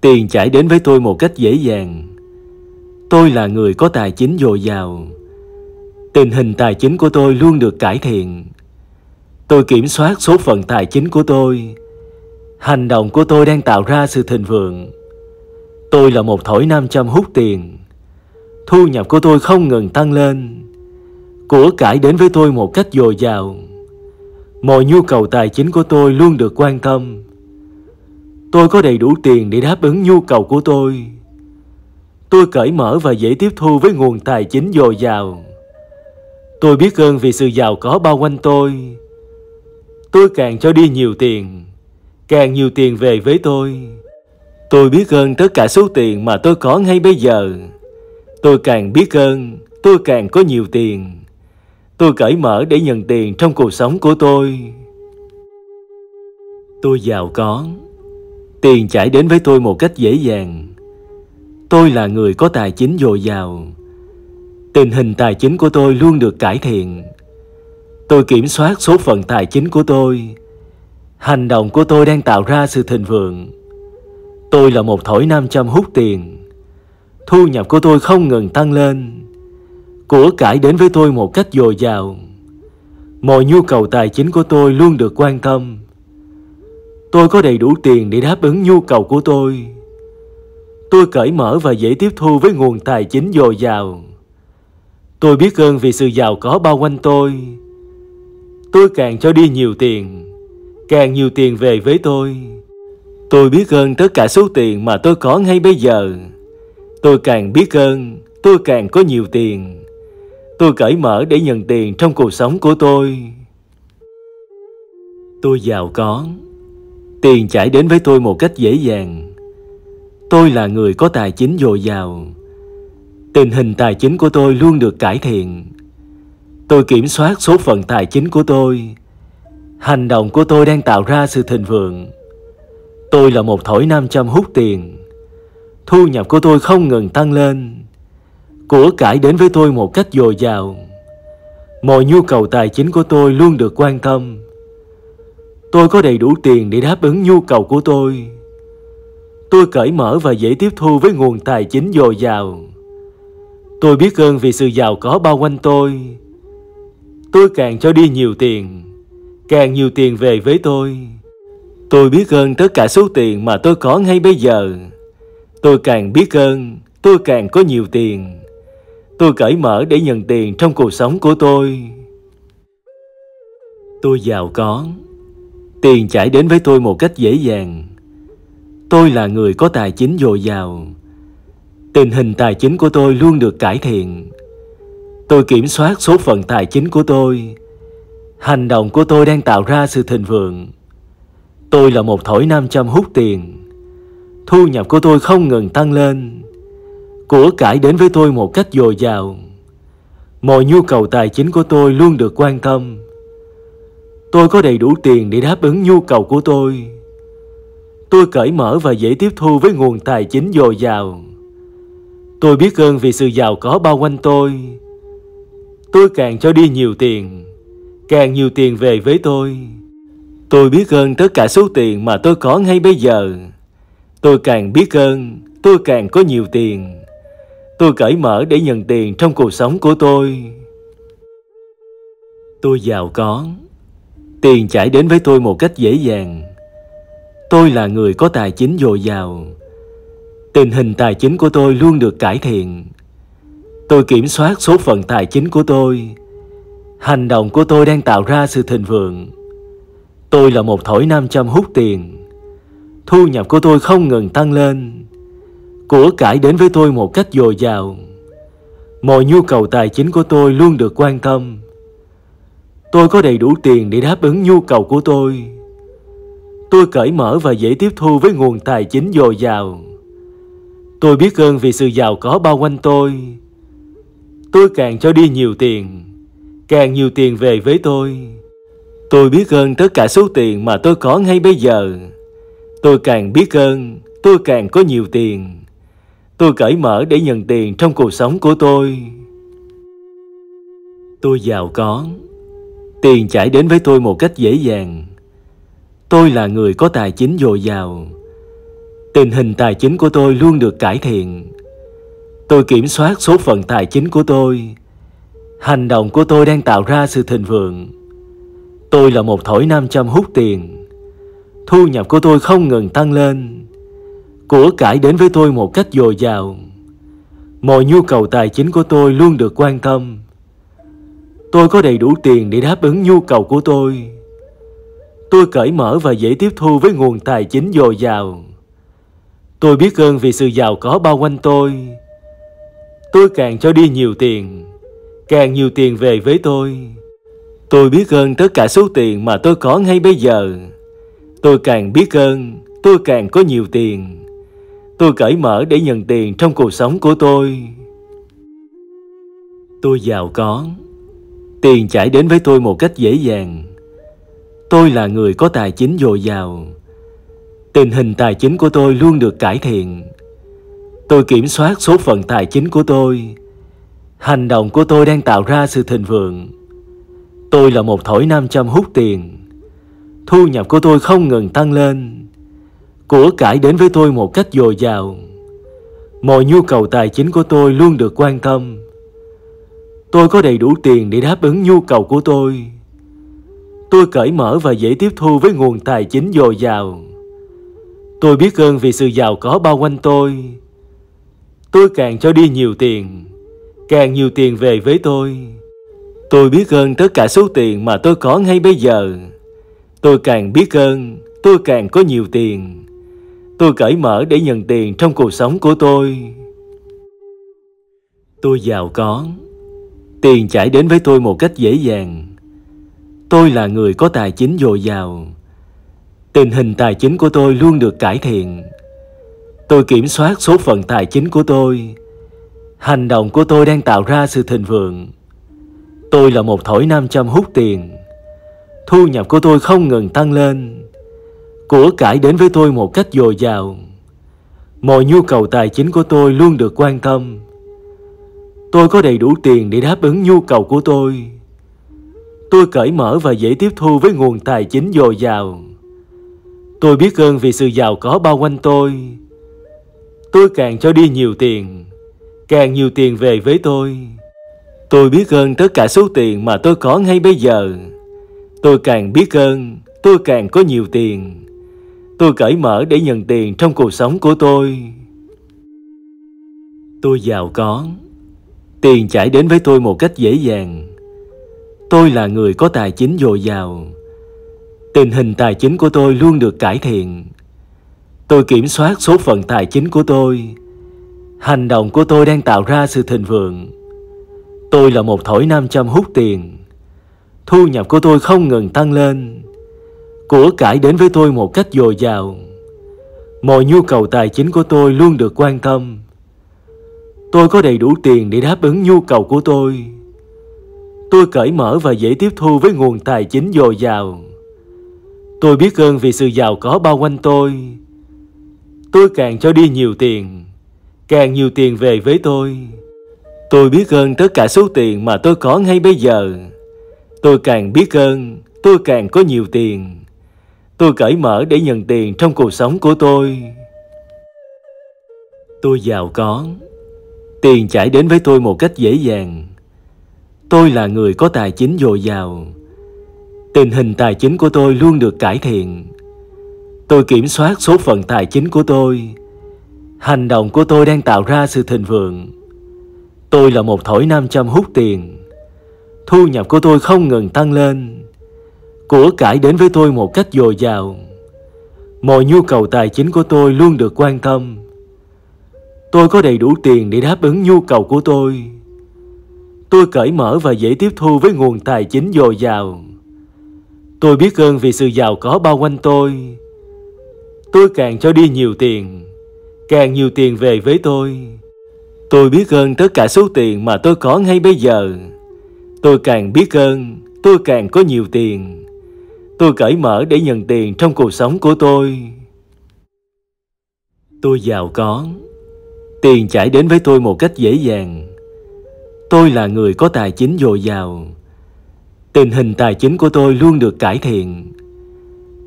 Tiền chảy đến với tôi một cách dễ dàng. Tôi là người có tài chính dồi dào. Tình hình tài chính của tôi luôn được cải thiện. Tôi kiểm soát số phận tài chính của tôi. Hành động của tôi đang tạo ra sự thịnh vượng. Tôi là một thổi nam châm hút tiền. Thu nhập của tôi không ngừng tăng lên. Của cải đến với tôi một cách dồi dào. Mọi nhu cầu tài chính của tôi luôn được quan tâm. Tôi có đầy đủ tiền để đáp ứng nhu cầu của tôi. Tôi cởi mở và dễ tiếp thu với nguồn tài chính dồi dào. Tôi biết ơn vì sự giàu có bao quanh tôi. Tôi càng cho đi nhiều tiền, càng nhiều tiền về với tôi. Tôi biết ơn tất cả số tiền mà tôi có ngay bây giờ. Tôi càng biết ơn, tôi càng có nhiều tiền. Tôi cởi mở để nhận tiền trong cuộc sống của tôi. Tôi giàu có. Tiền chảy đến với tôi một cách dễ dàng. Tôi là người có tài chính dồi dào. Tình hình tài chính của tôi luôn được cải thiện. Tôi kiểm soát số phận tài chính của tôi. Hành động của tôi đang tạo ra sự thịnh vượng. Tôi là một thổi nam châm hút tiền. Thu nhập của tôi không ngừng tăng lên. Của cải đến với tôi một cách dồi dào. Mọi nhu cầu tài chính của tôi luôn được quan tâm. Tôi có đầy đủ tiền để đáp ứng nhu cầu của tôi. Tôi cởi mở và dễ tiếp thu với nguồn tài chính dồi dào. Tôi biết ơn vì sự giàu có bao quanh tôi. Tôi càng cho đi nhiều tiền, càng nhiều tiền về với tôi. Tôi biết ơn tất cả số tiền mà tôi có ngay bây giờ. Tôi càng biết ơn, tôi càng có nhiều tiền. Tôi cởi mở để nhận tiền trong cuộc sống của tôi. Tôi giàu có. Tiền chảy đến với tôi một cách dễ dàng. Tôi là người có tài chính dồi dào. Tình hình tài chính của tôi luôn được cải thiện. Tôi kiểm soát số phận tài chính của tôi. Hành động của tôi đang tạo ra sự thịnh vượng. Tôi là một thổi nam châm hút tiền. Thu nhập của tôi không ngừng tăng lên. Của cải đến với tôi một cách dồi dào. Mọi nhu cầu tài chính của tôi luôn được quan tâm. Tôi có đầy đủ tiền để đáp ứng nhu cầu của tôi. Tôi cởi mở và dễ tiếp thu với nguồn tài chính dồi dào. Tôi biết ơn vì sự giàu có bao quanh tôi. Tôi càng cho đi nhiều tiền, càng nhiều tiền về với tôi. Tôi biết ơn tất cả số tiền mà tôi có ngay bây giờ. Tôi càng biết ơn, tôi càng có nhiều tiền. Tôi cởi mở để nhận tiền trong cuộc sống của tôi. Tôi giàu có. Tiền chảy đến với tôi một cách dễ dàng. Tôi là người có tài chính dồi dào. Tình hình tài chính của tôi luôn được cải thiện. Tôi kiểm soát số phận tài chính của tôi. Hành động của tôi đang tạo ra sự thịnh vượng. Tôi là một thổi nam châm hút tiền. Thu nhập của tôi không ngừng tăng lên. Của cải đến với tôi một cách dồi dào. Mọi nhu cầu tài chính của tôi luôn được quan tâm. Tôi có đầy đủ tiền để đáp ứng nhu cầu của tôi. Tôi cởi mở và dễ tiếp thu với nguồn tài chính dồi dào. Tôi biết ơn vì sự giàu có bao quanh tôi. Tôi càng cho đi nhiều tiền, càng nhiều tiền về với tôi. Tôi biết ơn tất cả số tiền mà tôi có ngay bây giờ. Tôi càng biết ơn, tôi càng có nhiều tiền. Tôi cởi mở để nhận tiền trong cuộc sống của tôi. Tôi giàu có. Tiền chảy đến với tôi một cách dễ dàng. Tôi là người có tài chính dồi dào. Tình hình tài chính của tôi luôn được cải thiện. Tôi kiểm soát số phận tài chính của tôi. Hành động của tôi đang tạo ra sự thịnh vượng. Tôi là một thổi nam châm hút tiền. Thu nhập của tôi không ngừng tăng lên. Của cải đến với tôi một cách dồi dào. Mọi nhu cầu tài chính của tôi luôn được quan tâm. Tôi có đầy đủ tiền để đáp ứng nhu cầu của tôi. Tôi cởi mở và dễ tiếp thu với nguồn tài chính dồi dào. Tôi biết ơn vì sự giàu có bao quanh tôi. Tôi càng cho đi nhiều tiền, càng nhiều tiền về với tôi. Tôi biết ơn tất cả số tiền mà tôi có ngay bây giờ. Tôi càng biết ơn, tôi càng có nhiều tiền. Tôi cởi mở để nhận tiền trong cuộc sống của tôi. Tôi giàu có. Tiền chảy đến với tôi một cách dễ dàng. Tôi là người có tài chính dồi dào. Tình hình tài chính của tôi luôn được cải thiện. Tôi kiểm soát số phận tài chính của tôi. Hành động của tôi đang tạo ra sự thịnh vượng. Tôi là một thổi nam châm hút tiền. Thu nhập của tôi không ngừng tăng lên. Của cải đến với tôi một cách dồi dào. Mọi nhu cầu tài chính của tôi luôn được quan tâm. Tôi có đầy đủ tiền để đáp ứng nhu cầu của tôi. Tôi cởi mở và dễ tiếp thu với nguồn tài chính dồi dào. Tôi biết ơn vì sự giàu có bao quanh tôi. Tôi càng cho đi nhiều tiền, càng nhiều tiền về với tôi. Tôi biết ơn tất cả số tiền mà tôi có ngay bây giờ. Tôi càng biết ơn, tôi càng có nhiều tiền. Tôi cởi mở để nhận tiền trong cuộc sống của tôi. Tôi giàu có. Tiền chảy đến với tôi một cách dễ dàng. Tôi là người có tài chính dồi dào. Tình hình tài chính của tôi luôn được cải thiện. Tôi kiểm soát số phận tài chính của tôi. Hành động của tôi đang tạo ra sự thịnh vượng. Tôi là một thổi nam châm hút tiền. Thu nhập của tôi không ngừng tăng lên. Của cải đến với tôi một cách dồi dào. Mọi nhu cầu tài chính của tôi luôn được quan tâm. Tôi có đầy đủ tiền để đáp ứng nhu cầu của tôi. Tôi cởi mở và dễ tiếp thu với nguồn tài chính dồi dào. Tôi biết ơn vì sự giàu có bao quanh tôi. Tôi càng cho đi nhiều tiền, càng nhiều tiền về với tôi. Tôi biết ơn tất cả số tiền mà tôi có ngay bây giờ. Tôi càng biết ơn, tôi càng có nhiều tiền. Tôi cởi mở để nhận tiền trong cuộc sống của tôi. Tôi giàu có. Tiền chảy đến với tôi một cách dễ dàng. Tôi là người có tài chính dồi dào. Tình hình tài chính của tôi luôn được cải thiện. Tôi kiểm soát số phận tài chính của tôi. Hành động của tôi đang tạo ra sự thịnh vượng. Tôi là một thổi nam châm hút tiền. Thu nhập của tôi không ngừng tăng lên. Của cải đến với tôi một cách dồi dào. Mọi nhu cầu tài chính của tôi luôn được quan tâm. Tôi có đầy đủ tiền để đáp ứng nhu cầu của tôi. Tôi cởi mở và dễ tiếp thu với nguồn tài chính dồi dào. Tôi biết ơn vì sự giàu có bao quanh tôi. Tôi càng cho đi nhiều tiền, càng nhiều tiền về với tôi. Tôi biết ơn tất cả số tiền mà tôi có ngay bây giờ. Tôi càng biết ơn, tôi càng có nhiều tiền. Tôi cởi mở để nhận tiền trong cuộc sống của tôi. Tôi giàu có. Tiền chảy đến với tôi một cách dễ dàng. Tôi là người có tài chính dồi dào. Tình hình tài chính của tôi luôn được cải thiện. Tôi kiểm soát số phận tài chính của tôi. Hành động của tôi đang tạo ra sự thịnh vượng. Tôi là một thổi nam châm hút tiền. Thu nhập của tôi không ngừng tăng lên. Của cải đến với tôi một cách dồi dào. Mọi nhu cầu tài chính của tôi luôn được quan tâm. Tôi có đầy đủ tiền để đáp ứng nhu cầu của tôi. Tôi cởi mở và dễ tiếp thu với nguồn tài chính dồi dào. Tôi biết ơn vì sự giàu có bao quanh tôi. Tôi càng cho đi nhiều tiền, càng nhiều tiền về với tôi. Tôi biết ơn tất cả số tiền mà tôi có ngay bây giờ. Tôi càng biết ơn, tôi càng có nhiều tiền. Tôi cởi mở để nhận tiền trong cuộc sống của tôi. Tôi giàu có, Tiền chảy đến với tôi một cách dễ dàng. Tôi là người có tài chính dồi dào. Tình hình tài chính của tôi luôn được cải thiện. Tôi kiểm soát số phận tài chính của tôi. Hành động của tôi đang tạo ra sự thịnh vượng. Tôi là một thổi nam châm hút tiền. Thu nhập của tôi không ngừng tăng lên. Của cải đến với tôi một cách dồi dào. Mọi nhu cầu tài chính của tôi luôn được quan tâm. Tôi có đầy đủ tiền để đáp ứng nhu cầu của tôi. Tôi cởi mở và dễ tiếp thu với nguồn tài chính dồi dào. Tôi biết ơn vì sự giàu có bao quanh tôi. Tôi càng cho đi nhiều tiền, càng nhiều tiền về với tôi. Tôi biết ơn tất cả số tiền mà tôi có ngay bây giờ. Tôi càng biết ơn, tôi càng có nhiều tiền. Tôi cởi mở để nhận tiền trong cuộc sống của tôi. Tôi giàu có. Tiền chảy đến với tôi một cách dễ dàng. Tôi là người có tài chính dồi dào. Tình hình tài chính của tôi luôn được cải thiện.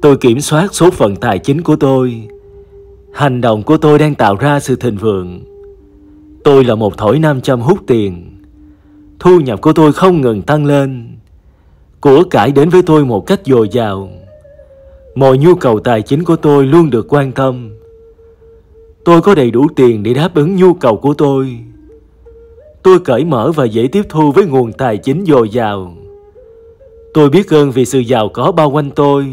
Tôi kiểm soát số phận tài chính của tôi. Hành động của tôi đang tạo ra sự thịnh vượng. Tôi là một thổi nam châm hút tiền. Thu nhập của tôi không ngừng tăng lên. Của cải đến với tôi một cách dồi dào. Mọi nhu cầu tài chính của tôi luôn được quan tâm. Tôi có đầy đủ tiền để đáp ứng nhu cầu của tôi. Tôi cởi mở và dễ tiếp thu với nguồn tài chính dồi dào. Tôi biết ơn vì sự giàu có bao quanh tôi.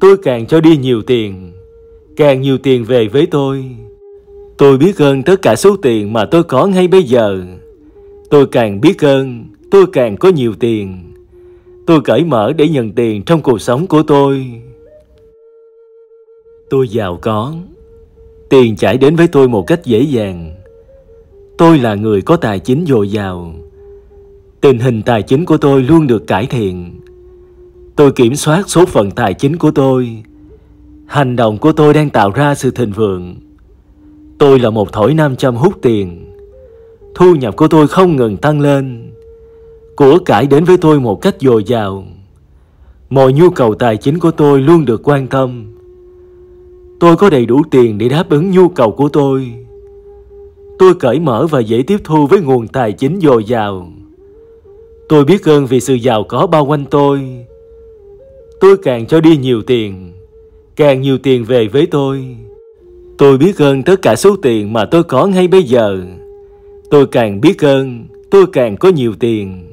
Tôi càng cho đi nhiều tiền, càng nhiều tiền về với tôi. Tôi biết ơn tất cả số tiền mà tôi có ngay bây giờ. Tôi càng biết ơn, tôi càng có nhiều tiền. Tôi cởi mở để nhận tiền trong cuộc sống của tôi. Tôi giàu có, Tiền chảy đến với tôi một cách dễ dàng. Tôi là người có tài chính dồi dào. Tình hình tài chính của tôi luôn được cải thiện. Tôi kiểm soát số phận tài chính của tôi. Hành động của tôi đang tạo ra sự thịnh vượng. Tôi là một thổi nam châm hút tiền. Thu nhập của tôi không ngừng tăng lên. Của cải đến với tôi một cách dồi dào. Mọi nhu cầu tài chính của tôi luôn được quan tâm Tôi có đầy đủ tiền để đáp ứng nhu cầu của tôi. Tôi cởi mở và dễ tiếp thu với nguồn tài chính dồi dào. Tôi biết ơn vì sự giàu có bao quanh tôi. Tôi càng cho đi nhiều tiền, càng nhiều tiền về với tôi. Tôi biết ơn tất cả số tiền mà tôi có ngay bây giờ. Tôi càng biết ơn, tôi càng có nhiều tiền.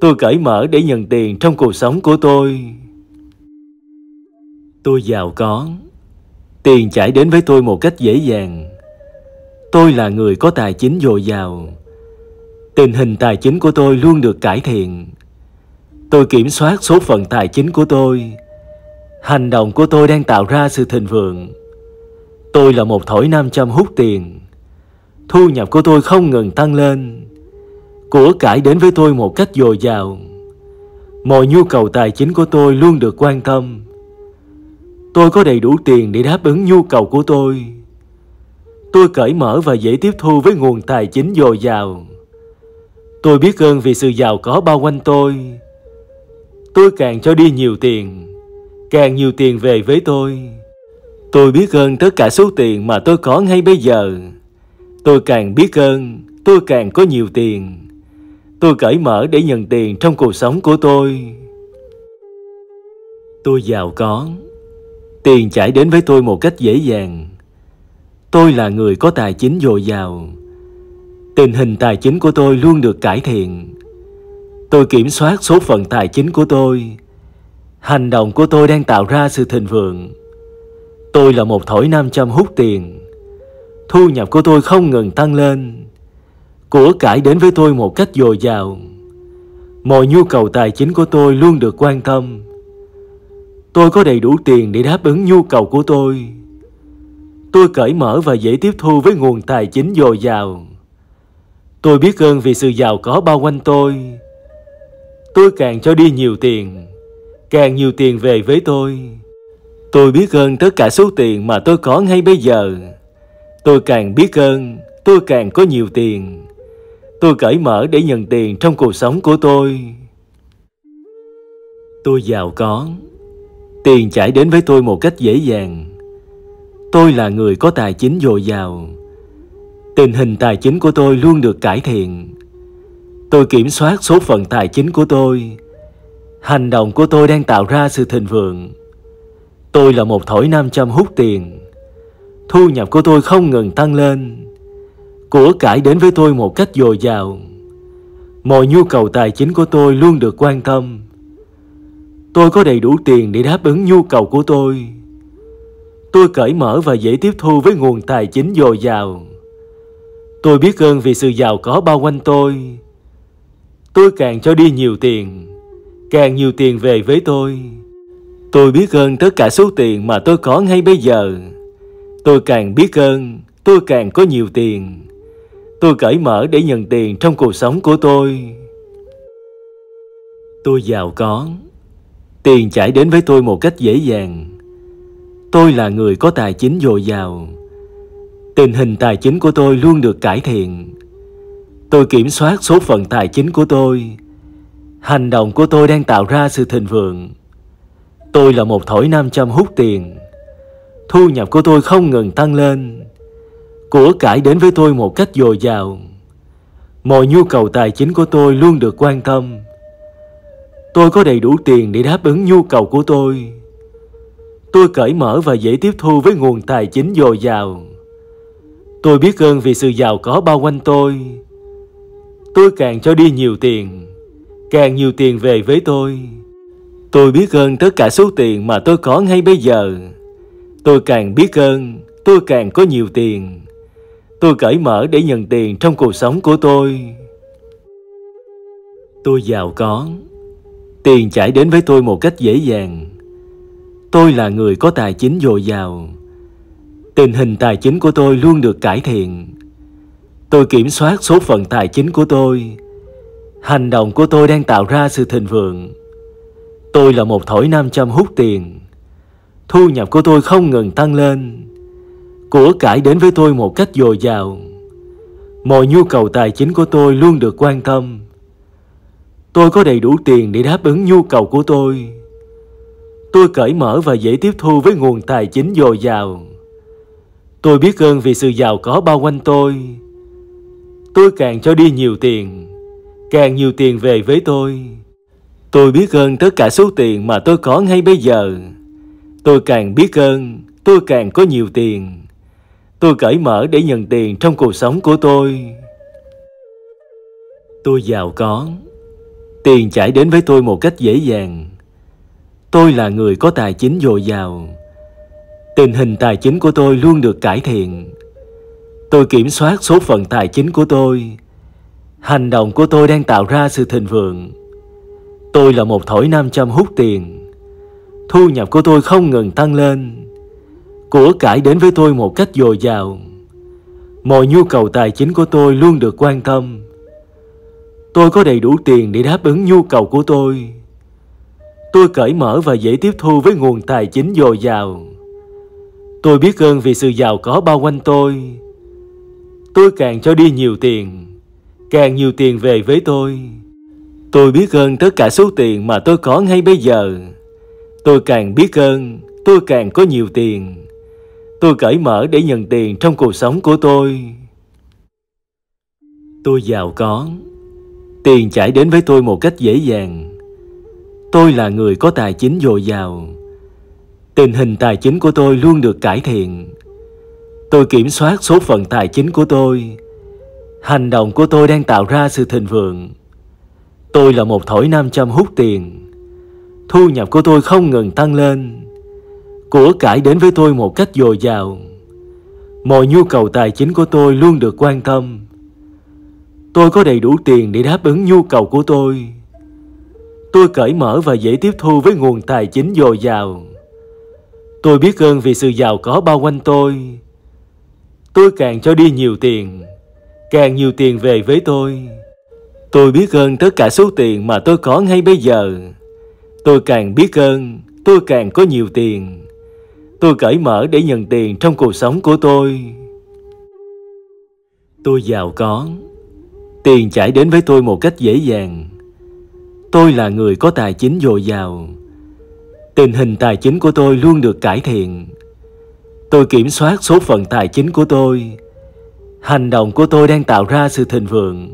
Tôi cởi mở để nhận tiền trong cuộc sống của tôi. Tôi giàu có. Tiền chảy đến với tôi một cách dễ dàng. Tôi là người có tài chính dồi dào. Tình hình tài chính của tôi luôn được cải thiện. Tôi kiểm soát số phận tài chính của tôi. Hành động của tôi đang tạo ra sự thịnh vượng. Tôi là một thổi nam châm hút tiền. Thu nhập của tôi không ngừng tăng lên. Của cải đến với tôi một cách dồi dào. Mọi nhu cầu tài chính của tôi luôn được quan tâm. Tôi có đầy đủ tiền để đáp ứng nhu cầu của tôi. Tôi cởi mở và dễ tiếp thu với nguồn tài chính dồi dào. Tôi biết ơn vì sự giàu có bao quanh tôi. Tôi càng cho đi nhiều tiền, càng nhiều tiền về với tôi. Tôi biết ơn tất cả số tiền mà tôi có ngay bây giờ. Tôi càng biết ơn, tôi càng có nhiều tiền. Tôi cởi mở để nhận tiền trong cuộc sống của tôi. Tôi giàu có. Tiền chảy đến với tôi một cách dễ dàng. Tôi là người có tài chính dồi dào. Tình hình tài chính của tôi luôn được cải thiện. Tôi kiểm soát số phận tài chính của tôi. Hành động của tôi đang tạo ra sự thịnh vượng. Tôi là một thổi nam châm hút tiền. Thu nhập của tôi không ngừng tăng lên. Của cải đến với tôi một cách dồi dào. Mọi nhu cầu tài chính của tôi luôn được quan tâm. Tôi có đầy đủ tiền để đáp ứng nhu cầu của tôi. Tôi cởi mở và dễ tiếp thu với nguồn tài chính dồi dào. Tôi biết ơn vì sự giàu có bao quanh tôi. Tôi càng cho đi nhiều tiền, càng nhiều tiền về với tôi. Tôi biết ơn tất cả số tiền mà tôi có ngay bây giờ. Tôi càng biết ơn, tôi càng có nhiều tiền. Tôi cởi mở để nhận tiền trong cuộc sống của tôi. Tôi giàu có. Tiền chảy đến với tôi một cách dễ dàng. Tôi là người có tài chính dồi dào. Tình hình tài chính của tôi luôn được cải thiện. Tôi kiểm soát số phận tài chính của tôi. Hành động của tôi đang tạo ra sự thịnh vượng. Tôi là một thổi nam châm hút tiền. Thu nhập của tôi không ngừng tăng lên. Của cải đến với tôi một cách dồi dào. Mọi nhu cầu tài chính của tôi luôn được quan tâm. Tôi có đầy đủ tiền để đáp ứng nhu cầu của tôi. Tôi cởi mở và dễ tiếp thu với nguồn tài chính dồi dào. Tôi biết ơn vì sự giàu có bao quanh tôi. Tôi càng cho đi nhiều tiền, càng nhiều tiền về với tôi. Tôi biết ơn tất cả số tiền mà tôi có ngay bây giờ. Tôi càng biết ơn, tôi càng có nhiều tiền. Tôi cởi mở để nhận tiền trong cuộc sống của tôi. Tôi giàu có. Tiền chảy đến với tôi một cách dễ dàng. Tôi là người có tài chính dồi dào. Tình hình tài chính của tôi luôn được cải thiện. Tôi kiểm soát số phận tài chính của tôi. Hành động của tôi đang tạo ra sự thịnh vượng. Tôi là một thổi nam châm hút tiền. Thu nhập của tôi không ngừng tăng lên. Của cải đến với tôi một cách dồi dào. Mọi nhu cầu tài chính của tôi luôn được quan tâm. Tôi có đầy đủ tiền để đáp ứng nhu cầu của tôi. Tôi cởi mở và dễ tiếp thu với nguồn tài chính dồi dào. Tôi biết ơn vì sự giàu có bao quanh tôi. Tôi càng cho đi nhiều tiền, càng nhiều tiền về với tôi. Tôi biết ơn tất cả số tiền mà tôi có ngay bây giờ. Tôi càng biết ơn, tôi càng có nhiều tiền. Tôi cởi mở để nhận tiền trong cuộc sống của tôi. Tôi giàu có. Tiền chảy đến với tôi một cách dễ dàng. Tôi là người có tài chính dồi dào. Tình hình tài chính của tôi luôn được cải thiện. Tôi kiểm soát số phận tài chính của tôi. Hành động của tôi đang tạo ra sự thịnh vượng. Tôi là một thổi nam châm hút tiền. Thu nhập của tôi không ngừng tăng lên. Của cải đến với tôi một cách dồi dào. Mọi nhu cầu tài chính của tôi luôn được quan tâm. Tôi có đầy đủ tiền để đáp ứng nhu cầu của tôi. Tôi cởi mở và dễ tiếp thu với nguồn tài chính dồi dào. Tôi biết ơn vì sự giàu có bao quanh tôi. Tôi càng cho đi nhiều tiền, càng nhiều tiền về với tôi. Tôi biết ơn tất cả số tiền mà tôi có ngay bây giờ. Tôi càng biết ơn, tôi càng có nhiều tiền. Tôi cởi mở để nhận tiền trong cuộc sống của tôi. Tôi giàu có. Tiền chảy đến với tôi một cách dễ dàng. Tôi là người có tài chính dồi dào. Tình hình tài chính của tôi luôn được cải thiện. Tôi kiểm soát số phận tài chính của tôi. Hành động của tôi đang tạo ra sự thịnh vượng. Tôi là một thổi nam châm hút tiền. Thu nhập của tôi không ngừng tăng lên. Của cải đến với tôi một cách dồi dào. Mọi nhu cầu tài chính của tôi luôn được quan tâm Tôi có đầy đủ tiền để đáp ứng nhu cầu của tôi. Tôi cởi mở và dễ tiếp thu với nguồn tài chính dồi dào. Tôi biết ơn vì sự giàu có bao quanh tôi. Tôi càng cho đi nhiều tiền, càng nhiều tiền về với tôi. Tôi biết ơn tất cả số tiền mà tôi có ngay bây giờ. Tôi càng biết ơn, tôi càng có nhiều tiền. Tôi cởi mở để nhận tiền trong cuộc sống của tôi. Tôi giàu có, Tiền chảy đến với tôi một cách dễ dàng. Tôi là người có tài chính dồi dào. Tình hình tài chính của tôi luôn được cải thiện. Tôi kiểm soát số phận tài chính của tôi. Hành động của tôi đang tạo ra sự thịnh vượng. Tôi là một thổi nam châm hút tiền. Thu nhập của tôi không ngừng tăng lên. Của cải đến với tôi một cách dồi dào. Mọi nhu cầu tài chính của tôi luôn được quan tâm. Tôi có đầy đủ tiền để đáp ứng nhu cầu của tôi. Tôi cởi mở và dễ tiếp thu với nguồn tài chính dồi dào. Tôi biết ơn vì sự giàu có bao quanh tôi. Tôi càng cho đi nhiều tiền, càng nhiều tiền về với tôi. Tôi biết ơn tất cả số tiền mà tôi có ngay bây giờ. Tôi càng biết ơn, tôi càng có nhiều tiền. Tôi cởi mở để nhận tiền trong cuộc sống của tôi. Tôi giàu có, Tiền chảy đến với tôi một cách dễ dàng. Tôi là người có tài chính dồi dào. Tình hình tài chính của tôi luôn được cải thiện. Tôi kiểm soát số phận tài chính của tôi. Hành động của tôi đang tạo ra sự thịnh vượng.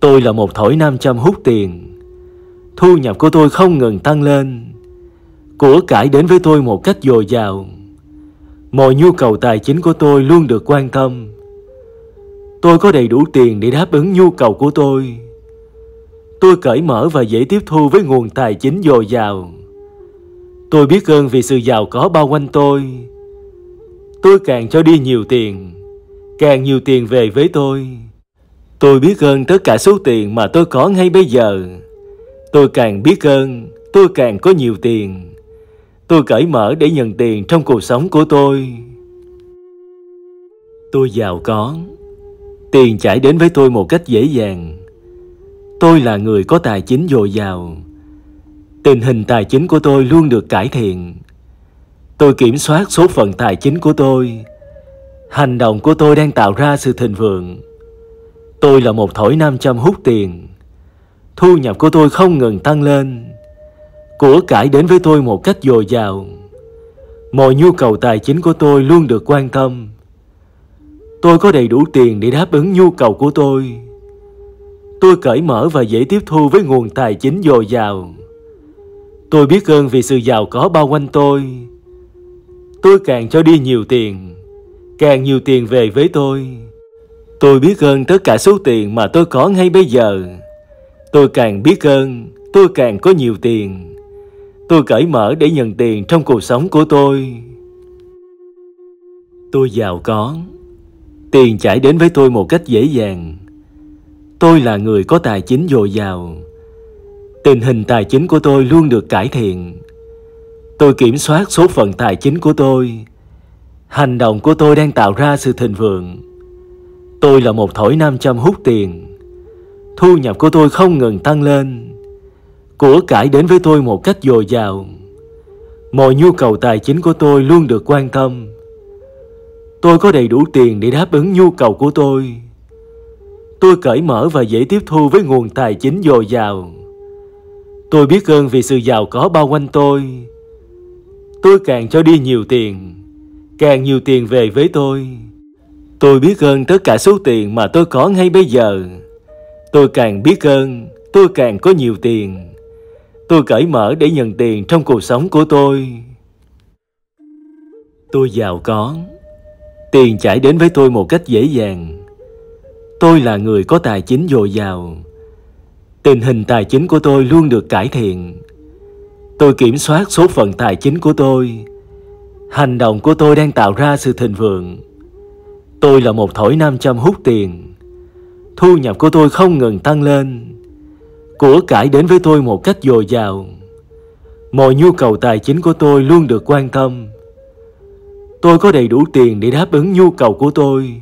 Tôi là một thổi nam châm hút tiền. Thu nhập của tôi không ngừng tăng lên. Của cải đến với tôi một cách dồi dào. Mọi nhu cầu tài chính của tôi luôn được quan tâm. Tôi có đầy đủ tiền để đáp ứng nhu cầu của tôi. Tôi cởi mở và dễ tiếp thu với nguồn tài chính dồi dào. Tôi biết ơn vì sự giàu có bao quanh tôi. Tôi càng cho đi nhiều tiền, càng nhiều tiền về với tôi. Tôi biết ơn tất cả số tiền mà tôi có ngay bây giờ. Tôi càng biết ơn, tôi càng có nhiều tiền. Tôi cởi mở để nhận tiền trong cuộc sống của tôi. Tôi giàu có, Tiền chảy đến với tôi một cách dễ dàng. Tôi là người có tài chính dồi dào. Tình hình tài chính của tôi luôn được cải thiện. Tôi kiểm soát số phận tài chính của tôi. Hành động của tôi đang tạo ra sự thịnh vượng. Tôi là một thổi nam châm hút tiền. Thu nhập của tôi không ngừng tăng lên. Của cải đến với tôi một cách dồi dào. Mọi nhu cầu tài chính của tôi luôn được quan tâm. Tôi có đầy đủ tiền để đáp ứng nhu cầu của tôi. Tôi cởi mở và dễ tiếp thu với nguồn tài chính dồi dào. Tôi biết ơn vì sự giàu có bao quanh tôi. Tôi càng cho đi nhiều tiền, càng nhiều tiền về với tôi. Tôi biết ơn tất cả số tiền mà tôi có ngay bây giờ. Tôi càng biết ơn, tôi càng có nhiều tiền. Tôi cởi mở để nhận tiền trong cuộc sống của tôi. Tôi giàu có, Tiền chảy đến với tôi một cách dễ dàng. Tôi là người có tài chính dồi dào. Tình hình tài chính của tôi luôn được cải thiện. Tôi kiểm soát số phận tài chính của tôi. Hành động của tôi đang tạo ra sự thịnh vượng. Tôi là một thổi nam châm hút tiền. Thu nhập của tôi không ngừng tăng lên. Của cải đến với tôi một cách dồi dào. Mọi nhu cầu tài chính của tôi luôn được quan tâm. Tôi có đầy đủ tiền để đáp ứng nhu cầu của tôi. Tôi cởi mở và dễ tiếp thu với nguồn tài chính dồi dào. Tôi biết ơn vì sự giàu có bao quanh tôi. Tôi càng cho đi nhiều tiền, càng nhiều tiền về với tôi. Tôi biết ơn tất cả số tiền mà tôi có ngay bây giờ. Tôi càng biết ơn, tôi càng có nhiều tiền. Tôi cởi mở để nhận tiền trong cuộc sống của tôi. Tôi giàu có, Tiền chảy đến với tôi một cách dễ dàng. Tôi là người có tài chính dồi dào. Tình hình tài chính của tôi luôn được cải thiện. Tôi kiểm soát số phận tài chính của tôi. Hành động của tôi đang tạo ra sự thịnh vượng. Tôi là một thổi nam châm hút tiền. Thu nhập của tôi không ngừng tăng lên. Của cải đến với tôi một cách dồi dào. Mọi nhu cầu tài chính của tôi luôn được quan tâm. Tôi có đầy đủ tiền để đáp ứng nhu cầu của tôi.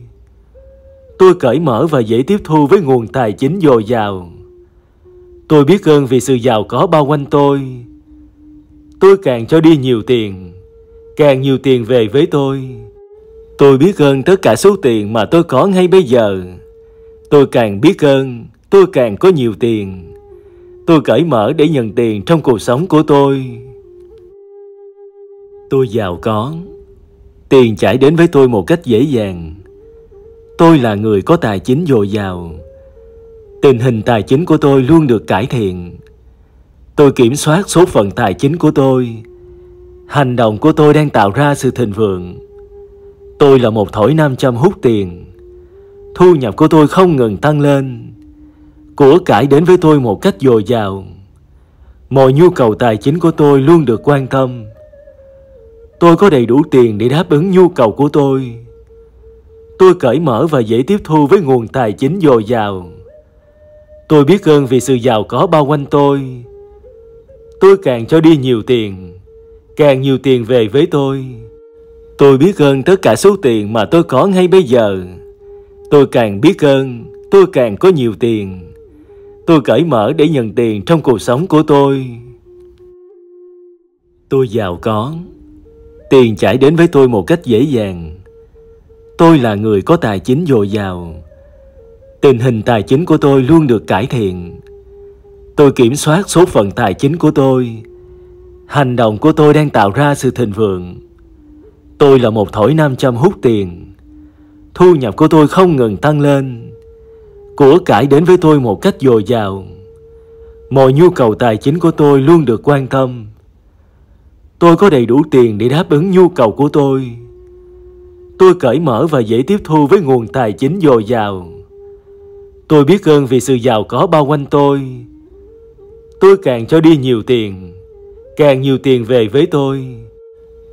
Tôi cởi mở và dễ tiếp thu với nguồn tài chính dồi dào. Tôi biết ơn vì sự giàu có bao quanh tôi. Tôi càng cho đi nhiều tiền, càng nhiều tiền về với tôi. Tôi biết ơn tất cả số tiền mà tôi có ngay bây giờ. Tôi càng biết ơn, tôi càng có nhiều tiền. Tôi cởi mở để nhận tiền trong cuộc sống của tôi. Tôi giàu có. Tiền chảy đến với tôi một cách dễ dàng. Tôi là người có tài chính dồi dào. Tình hình tài chính của tôi luôn được cải thiện. Tôi kiểm soát số phận tài chính của tôi. Hành động của tôi đang tạo ra sự thịnh vượng. Tôi là một thổi nam châm hút tiền. Thu nhập của tôi không ngừng tăng lên. Của cải đến với tôi một cách dồi dào. Mọi nhu cầu tài chính của tôi luôn được quan tâm. Tôi có đầy đủ tiền để đáp ứng nhu cầu của tôi. Tôi cởi mở và dễ tiếp thu với nguồn tài chính dồi dào. Tôi biết ơn vì sự giàu có bao quanh tôi. Tôi càng cho đi nhiều tiền, càng nhiều tiền về với tôi. Tôi biết ơn tất cả số tiền mà tôi có ngay bây giờ. Tôi càng biết ơn, tôi càng có nhiều tiền. Tôi cởi mở để nhận tiền trong cuộc sống của tôi. Tôi giàu có, Tiền chảy đến với tôi một cách dễ dàng. Tôi là người có tài chính dồi dào. Tình hình tài chính của tôi luôn được cải thiện. Tôi kiểm soát số phận tài chính của tôi. Hành động của tôi đang tạo ra sự thịnh vượng. Tôi là một thổi nam châm hút tiền. Thu nhập của tôi không ngừng tăng lên. Của cải đến với tôi một cách dồi dào. Mọi nhu cầu tài chính của tôi luôn được quan tâm. Tôi có đầy đủ tiền để đáp ứng nhu cầu của tôi. Tôi cởi mở và dễ tiếp thu với nguồn tài chính dồi dào. Tôi biết ơn vì sự giàu có bao quanh tôi. Tôi càng cho đi nhiều tiền, càng nhiều tiền về với tôi.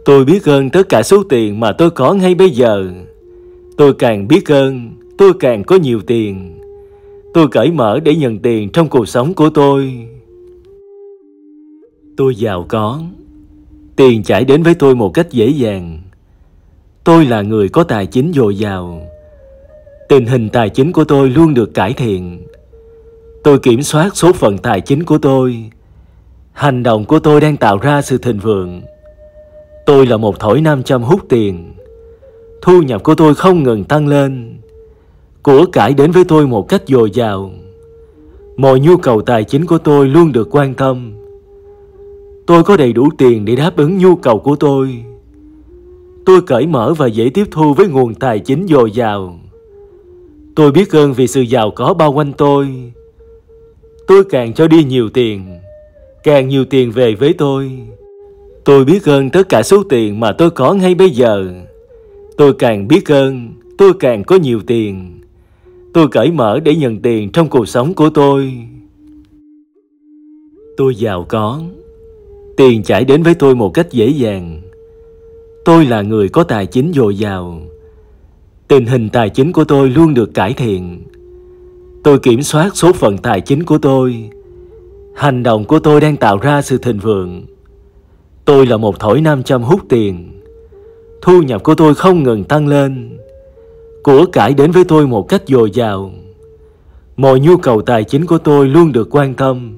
Tôi biết ơn tất cả số tiền mà tôi có ngay bây giờ. Tôi càng biết ơn, tôi càng có nhiều tiền. Tôi cởi mở để nhận tiền trong cuộc sống của tôi. Tôi giàu có. Tiền chảy đến với tôi một cách dễ dàng. Tôi là người có tài chính dồi dào. Tình hình tài chính của tôi luôn được cải thiện. Tôi kiểm soát số phận tài chính của tôi. Hành động của tôi đang tạo ra sự thịnh vượng. Tôi là một thổi nam châm hút tiền. Thu nhập của tôi không ngừng tăng lên. Của cải đến với tôi một cách dồi dào. Mọi nhu cầu tài chính của tôi luôn được quan tâm Tôi có đầy đủ tiền để đáp ứng nhu cầu của tôi. Tôi cởi mở và dễ tiếp thu với nguồn tài chính dồi dào. Tôi biết ơn vì sự giàu có bao quanh tôi. Tôi càng cho đi nhiều tiền, càng nhiều tiền về với tôi. Tôi biết ơn tất cả số tiền mà tôi có ngay bây giờ. Tôi càng biết ơn, tôi càng có nhiều tiền. Tôi cởi mở để nhận tiền trong cuộc sống của tôi. Tôi giàu có. Tiền chảy đến với tôi một cách dễ dàng. Tôi là người có tài chính dồi dào. Tình hình tài chính của tôi luôn được cải thiện. Tôi kiểm soát số phận tài chính của tôi. Hành động của tôi đang tạo ra sự thịnh vượng. Tôi là một thổi nam châm hút tiền. Thu nhập của tôi không ngừng tăng lên. Của cải đến với tôi một cách dồi dào. Mọi nhu cầu tài chính của tôi luôn được quan tâm.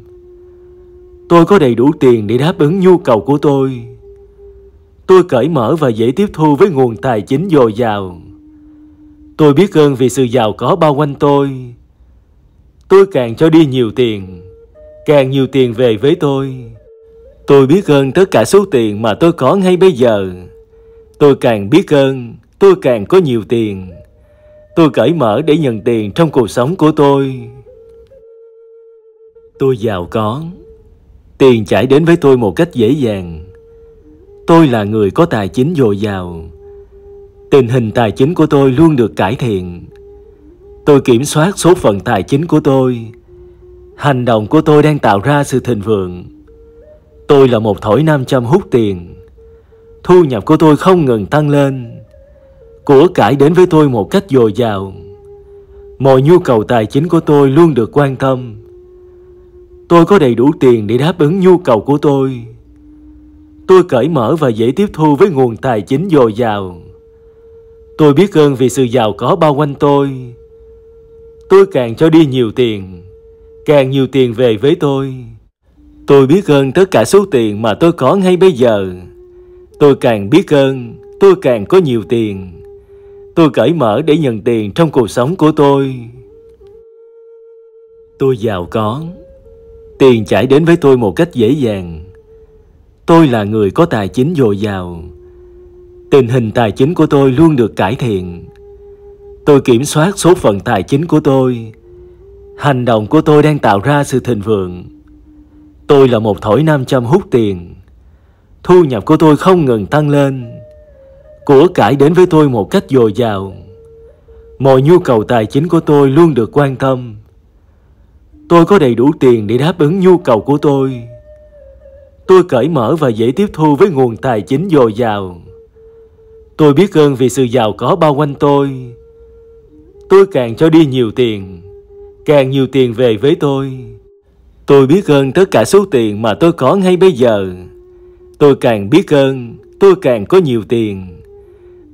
Tôi có đầy đủ tiền để đáp ứng nhu cầu của tôi. Tôi cởi mở và dễ tiếp thu với nguồn tài chính dồi dào. Tôi biết ơn vì sự giàu có bao quanh tôi. Tôi càng cho đi nhiều tiền, càng nhiều tiền về với tôi. Tôi biết ơn tất cả số tiền mà tôi có ngay bây giờ. Tôi càng biết ơn, tôi càng có nhiều tiền. Tôi cởi mở để nhận tiền trong cuộc sống của tôi. Tôi giàu có. Tiền chảy đến với tôi một cách dễ dàng. Tôi là người có tài chính dồi dào. Tình hình tài chính của tôi luôn được cải thiện. Tôi kiểm soát số phận tài chính của tôi. Hành động của tôi đang tạo ra sự thịnh vượng. Tôi là một thổi nam châm hút tiền. Thu nhập của tôi không ngừng tăng lên. Của cải đến với tôi một cách dồi dào. Mọi nhu cầu tài chính của tôi luôn được quan tâm Tôi có đầy đủ tiền để đáp ứng nhu cầu của tôi. Tôi cởi mở và dễ tiếp thu với nguồn tài chính dồi dào. Tôi biết ơn vì sự giàu có bao quanh tôi. Tôi càng cho đi nhiều tiền, càng nhiều tiền về với tôi. Tôi biết ơn tất cả số tiền mà tôi có ngay bây giờ. Tôi càng biết ơn, tôi càng có nhiều tiền. Tôi cởi mở để nhận tiền trong cuộc sống của tôi. Tôi giàu có. Tiền chảy đến với tôi một cách dễ dàng. Tôi là người có tài chính dồi dào. Tình hình tài chính của tôi luôn được cải thiện. Tôi kiểm soát số phận tài chính của tôi. Hành động của tôi đang tạo ra sự thịnh vượng. Tôi là một thổi nam châm hút tiền. Thu nhập của tôi không ngừng tăng lên. Của cải đến với tôi một cách dồi dào. Mọi nhu cầu tài chính của tôi luôn được quan tâm. Tôi có đầy đủ tiền để đáp ứng nhu cầu của tôi. Tôi cởi mở và dễ tiếp thu với nguồn tài chính dồi dào. Tôi biết ơn vì sự giàu có bao quanh tôi. Tôi càng cho đi nhiều tiền, càng nhiều tiền về với tôi. Tôi biết ơn tất cả số tiền mà tôi có ngay bây giờ. Tôi càng biết ơn, tôi càng có nhiều tiền.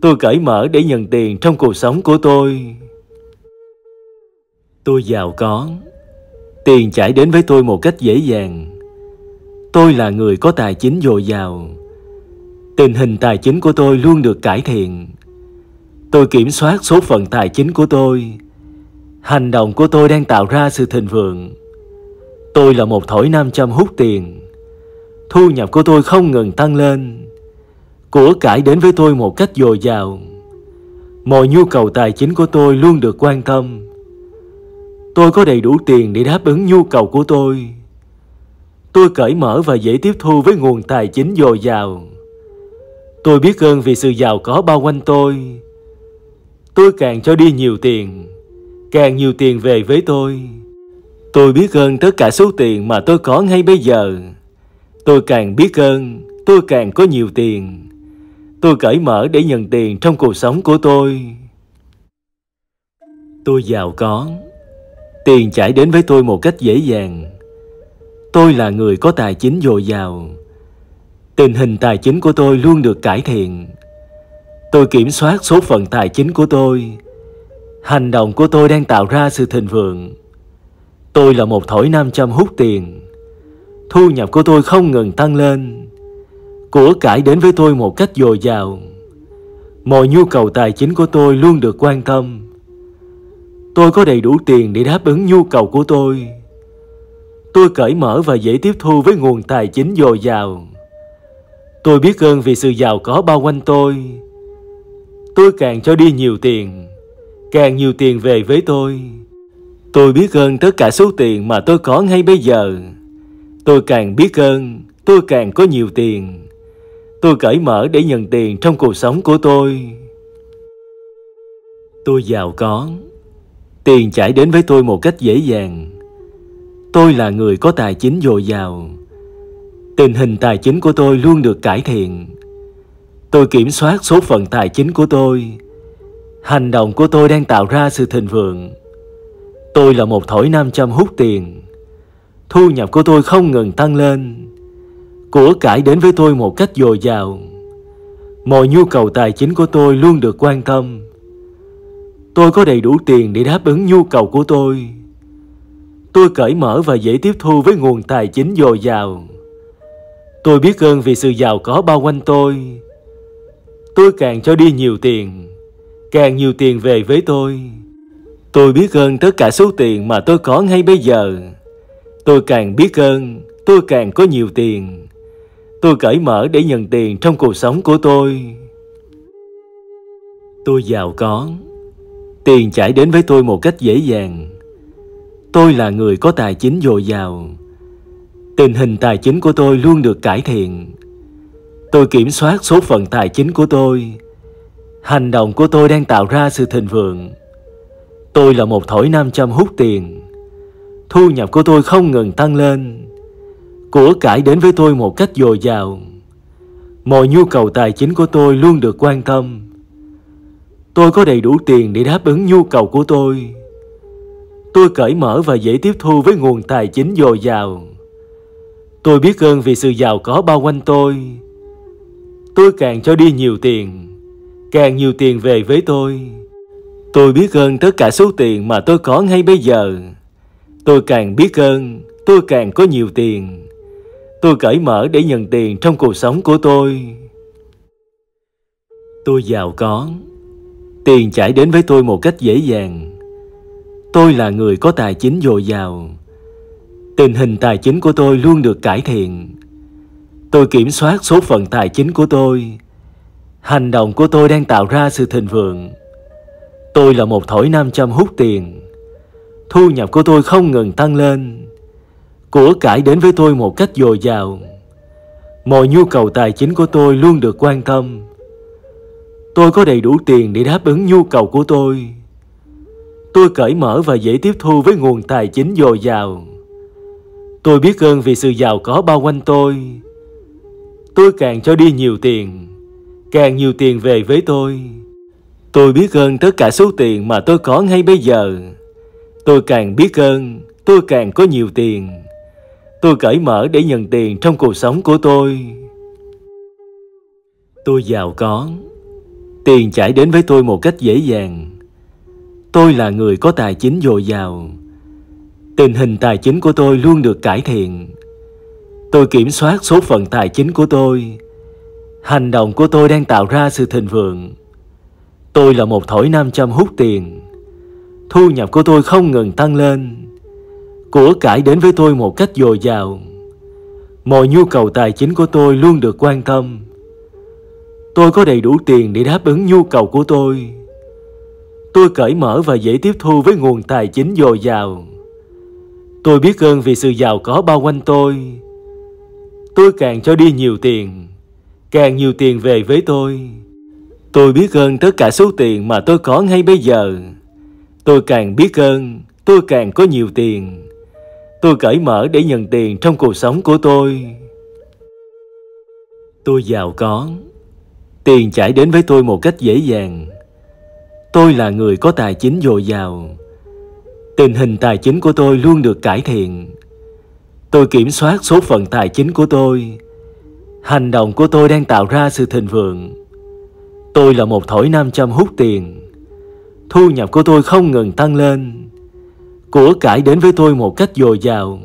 Tôi cởi mở để nhận tiền trong cuộc sống của tôi. Tôi giàu có, Tiền chảy đến với tôi một cách dễ dàng. Tôi là người có tài chính dồi dào. Tình hình tài chính của tôi luôn được cải thiện. Tôi kiểm soát số phận tài chính của tôi. Hành động của tôi đang tạo ra sự thịnh vượng. Tôi là một thổi nam châm hút tiền. Thu nhập của tôi không ngừng tăng lên. Của cải đến với tôi một cách dồi dào. Mọi nhu cầu tài chính của tôi luôn được quan tâm Tôi có đầy đủ tiền để đáp ứng nhu cầu của tôi. Tôi cởi mở và dễ tiếp thu với nguồn tài chính dồi dào. Tôi biết ơn vì sự giàu có bao quanh tôi. Tôi càng cho đi nhiều tiền, càng nhiều tiền về với tôi. Tôi biết ơn tất cả số tiền mà tôi có ngay bây giờ. Tôi càng biết ơn, tôi càng có nhiều tiền. Tôi cởi mở để nhận tiền trong cuộc sống của tôi. Tôi giàu có, Tiền chảy đến với tôi một cách dễ dàng. Tôi là người có tài chính dồi dào. Tình hình tài chính của tôi luôn được cải thiện. Tôi kiểm soát số phận tài chính của tôi. Hành động của tôi đang tạo ra sự thịnh vượng. Tôi là một thổi nam châm hút tiền. Thu nhập của tôi không ngừng tăng lên. Của cải đến với tôi một cách dồi dào. Mọi nhu cầu tài chính của tôi luôn được quan tâm. Tôi có đầy đủ tiền để đáp ứng nhu cầu của tôi. Tôi cởi mở và dễ tiếp thu với nguồn tài chính dồi dào. Tôi biết ơn vì sự giàu có bao quanh tôi. Tôi càng cho đi nhiều tiền, càng nhiều tiền về với tôi. Tôi biết ơn tất cả số tiền mà tôi có ngay bây giờ. Tôi càng biết ơn, tôi càng có nhiều tiền. Tôi cởi mở để nhận tiền trong cuộc sống của tôi. Tôi giàu có. Tiền chảy đến với tôi một cách dễ dàng. Tôi là người có tài chính dồi dào. Tình hình tài chính của tôi luôn được cải thiện. Tôi kiểm soát số phận tài chính của tôi. Hành động của tôi đang tạo ra sự thịnh vượng. Tôi là một thổi nam châm hút tiền. Thu nhập của tôi không ngừng tăng lên. Của cải đến với tôi một cách dồi dào. Mọi nhu cầu tài chính của tôi luôn được quan tâm. Tôi có đầy đủ tiền để đáp ứng nhu cầu của tôi. Tôi cởi mở và dễ tiếp thu với nguồn tài chính dồi dào. Tôi biết ơn vì sự giàu có bao quanh tôi. Tôi càng cho đi nhiều tiền, càng nhiều tiền về với tôi. Tôi biết ơn tất cả số tiền mà tôi có ngay bây giờ. Tôi càng biết ơn, tôi càng có nhiều tiền. Tôi cởi mở để nhận tiền trong cuộc sống của tôi. Tôi giàu có. Tiền chảy đến với tôi một cách dễ dàng. Tôi là người có tài chính dồi dào. Tình hình tài chính của tôi luôn được cải thiện. Tôi kiểm soát số phận tài chính của tôi. Hành động của tôi đang tạo ra sự thịnh vượng. Tôi là một thổi nam châm hút tiền. Thu nhập của tôi không ngừng tăng lên. Của cải đến với tôi một cách dồi dào. Mọi nhu cầu tài chính của tôi luôn được quan tâm Tôi có đầy đủ tiền để đáp ứng nhu cầu của tôi. Tôi cởi mở và dễ tiếp thu với nguồn tài chính dồi dào. Tôi biết ơn vì sự giàu có bao quanh tôi. Tôi càng cho đi nhiều tiền, càng nhiều tiền về với tôi. Tôi biết ơn tất cả số tiền mà tôi có ngay bây giờ. Tôi càng biết ơn, tôi càng có nhiều tiền. Tôi cởi mở để nhận tiền trong cuộc sống của tôi. Tôi giàu có, Tiền chảy đến với tôi một cách dễ dàng. Tôi là người có tài chính dồi dào. Tình hình tài chính của tôi luôn được cải thiện. Tôi kiểm soát số phận tài chính của tôi. Hành động của tôi đang tạo ra sự thịnh vượng. Tôi là một thổi nam châm hút tiền. Thu nhập của tôi không ngừng tăng lên. Của cải đến với tôi một cách dồi dào. Mọi nhu cầu tài chính của tôi luôn được quan tâm. Tôi có đầy đủ tiền để đáp ứng nhu cầu của tôi. Tôi cởi mở và dễ tiếp thu với nguồn tài chính dồi dào. Tôi biết ơn vì sự giàu có bao quanh tôi. Tôi càng cho đi nhiều tiền, càng nhiều tiền về với tôi. Tôi biết ơn tất cả số tiền mà tôi có ngay bây giờ. Tôi càng biết ơn, tôi càng có nhiều tiền. Tôi cởi mở để nhận tiền trong cuộc sống của tôi. Tôi giàu có, Tiền chảy đến với tôi một cách dễ dàng. Tôi là người có tài chính dồi dào. Tình hình tài chính của tôi luôn được cải thiện. Tôi kiểm soát số phận tài chính của tôi. Hành động của tôi đang tạo ra sự thịnh vượng. Tôi là một thổi nam châm hút tiền. Thu nhập của tôi không ngừng tăng lên. Của cải đến với tôi một cách dồi dào. Mọi nhu cầu tài chính của tôi luôn được quan tâm Tôi có đầy đủ tiền để đáp ứng nhu cầu của tôi. Tôi cởi mở và dễ tiếp thu với nguồn tài chính dồi dào. Tôi biết ơn vì sự giàu có bao quanh tôi. Tôi càng cho đi nhiều tiền, càng nhiều tiền về với tôi. Tôi biết ơn tất cả số tiền mà tôi có ngay bây giờ. Tôi càng biết ơn, tôi càng có nhiều tiền. Tôi cởi mở để nhận tiền trong cuộc sống của tôi. Tôi giàu có. Tiền chảy đến với tôi một cách dễ dàng. Tôi là người có tài chính dồi dào. Tình hình tài chính của tôi luôn được cải thiện. Tôi kiểm soát số phận tài chính của tôi. Hành động của tôi đang tạo ra sự thịnh vượng. Tôi là một thổi nam châm hút tiền. Thu nhập của tôi không ngừng tăng lên. Của cải đến với tôi một cách dồi dào.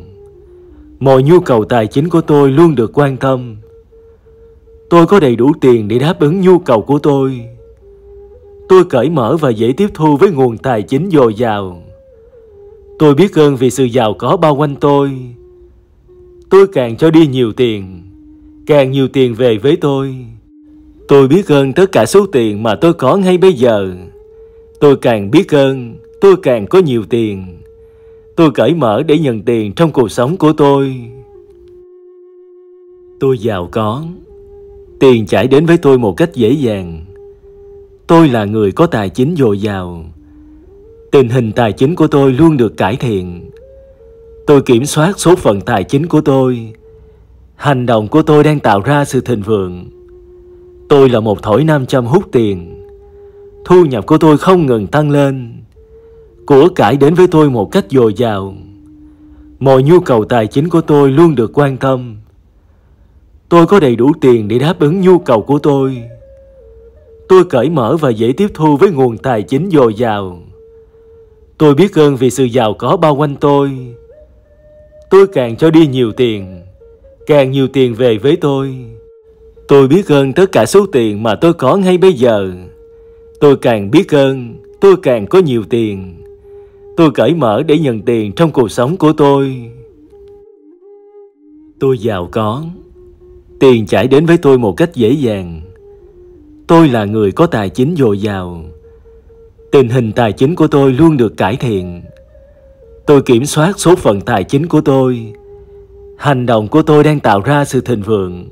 Mọi nhu cầu tài chính của tôi luôn được quan tâm. Tôi có đầy đủ tiền để đáp ứng nhu cầu của tôi. Tôi cởi mở và dễ tiếp thu với nguồn tài chính dồi dào. Tôi biết ơn vì sự giàu có bao quanh tôi. Tôi càng cho đi nhiều tiền, càng nhiều tiền về với tôi. Tôi biết ơn tất cả số tiền mà tôi có ngay bây giờ. Tôi càng biết ơn, tôi càng có nhiều tiền. Tôi cởi mở để nhận tiền trong cuộc sống của tôi. Tôi giàu có. Tiền chảy đến với tôi một cách dễ dàng. Tôi là người có tài chính dồi dào. Tình hình tài chính của tôi luôn được cải thiện. Tôi kiểm soát số phận tài chính của tôi. Hành động của tôi đang tạo ra sự thịnh vượng. Tôi là một thổi nam châm hút tiền. Thu nhập của tôi không ngừng tăng lên. Của cải đến với tôi một cách dồi dào. Mọi nhu cầu tài chính của tôi luôn được quan tâm. Tôi có đầy đủ tiền để đáp ứng nhu cầu của tôi. Tôi cởi mở và dễ tiếp thu với nguồn tài chính dồi dào. Tôi biết ơn vì sự giàu có bao quanh tôi. Tôi càng cho đi nhiều tiền, càng nhiều tiền về với tôi. Tôi biết ơn tất cả số tiền mà tôi có ngay bây giờ. Tôi càng biết ơn, tôi càng có nhiều tiền. Tôi cởi mở để nhận tiền trong cuộc sống của tôi. Tôi giàu có. Tiền chảy đến với tôi một cách dễ dàng. Tôi là người có tài chính dồi dào. Tình hình tài chính của tôi luôn được cải thiện. Tôi kiểm soát số phận tài chính của tôi. Hành động của tôi đang tạo ra sự thịnh vượng.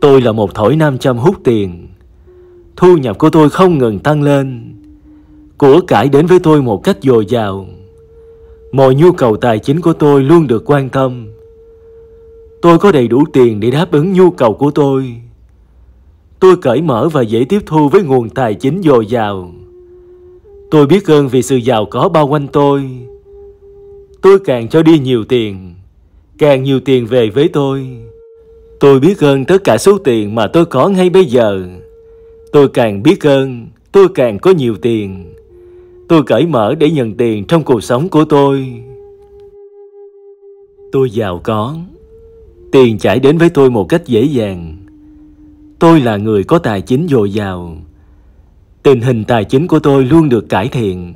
Tôi là một thổi nam châm hút tiền. Thu nhập của tôi không ngừng tăng lên. Của cải đến với tôi một cách dồi dào. Mọi nhu cầu tài chính của tôi luôn được quan tâm. Tôi có đầy đủ tiền để đáp ứng nhu cầu của tôi. Tôi cởi mở và dễ tiếp thu với nguồn tài chính dồi dào. Tôi biết ơn vì sự giàu có bao quanh tôi. Tôi càng cho đi nhiều tiền, càng nhiều tiền về với tôi. Tôi biết ơn tất cả số tiền mà tôi có ngay bây giờ. Tôi càng biết ơn, tôi càng có nhiều tiền. Tôi cởi mở để nhận tiền trong cuộc sống của tôi. Tôi giàu có, Tiền chảy đến với tôi một cách dễ dàng. Tôi là người có tài chính dồi dào. Tình hình tài chính của tôi luôn được cải thiện.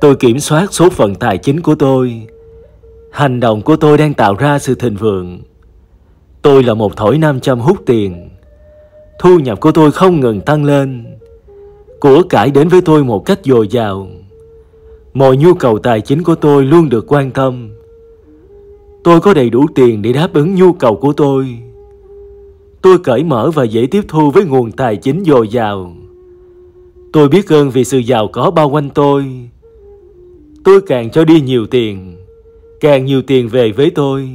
Tôi kiểm soát số phận tài chính của tôi. Hành động của tôi đang tạo ra sự thịnh vượng. Tôi là một thổi nam châm hút tiền. Thu nhập của tôi không ngừng tăng lên. Của cải đến với tôi một cách dồi dào. Mọi nhu cầu tài chính của tôi luôn được quan tâm. Tôi có đầy đủ tiền để đáp ứng nhu cầu của tôi. Tôi cởi mở và dễ tiếp thu với nguồn tài chính dồi dào. Tôi biết ơn vì sự giàu có bao quanh tôi. Tôi càng cho đi nhiều tiền, càng nhiều tiền về với tôi.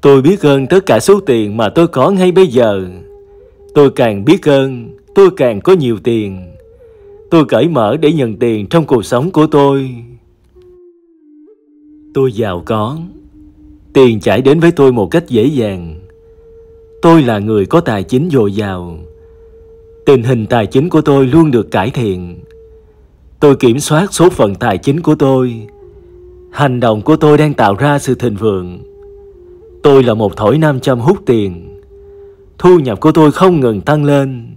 Tôi biết ơn tất cả số tiền mà tôi có ngay bây giờ. Tôi càng biết ơn, tôi càng có nhiều tiền. Tôi cởi mở để nhận tiền trong cuộc sống của tôi. Tôi giàu có, Tiền chảy đến với tôi một cách dễ dàng. Tôi là người có tài chính dồi dào. Tình hình tài chính của tôi luôn được cải thiện. Tôi kiểm soát số phận tài chính của tôi. Hành động của tôi đang tạo ra sự thịnh vượng. Tôi là một thổi nam châm hút tiền. Thu nhập của tôi không ngừng tăng lên.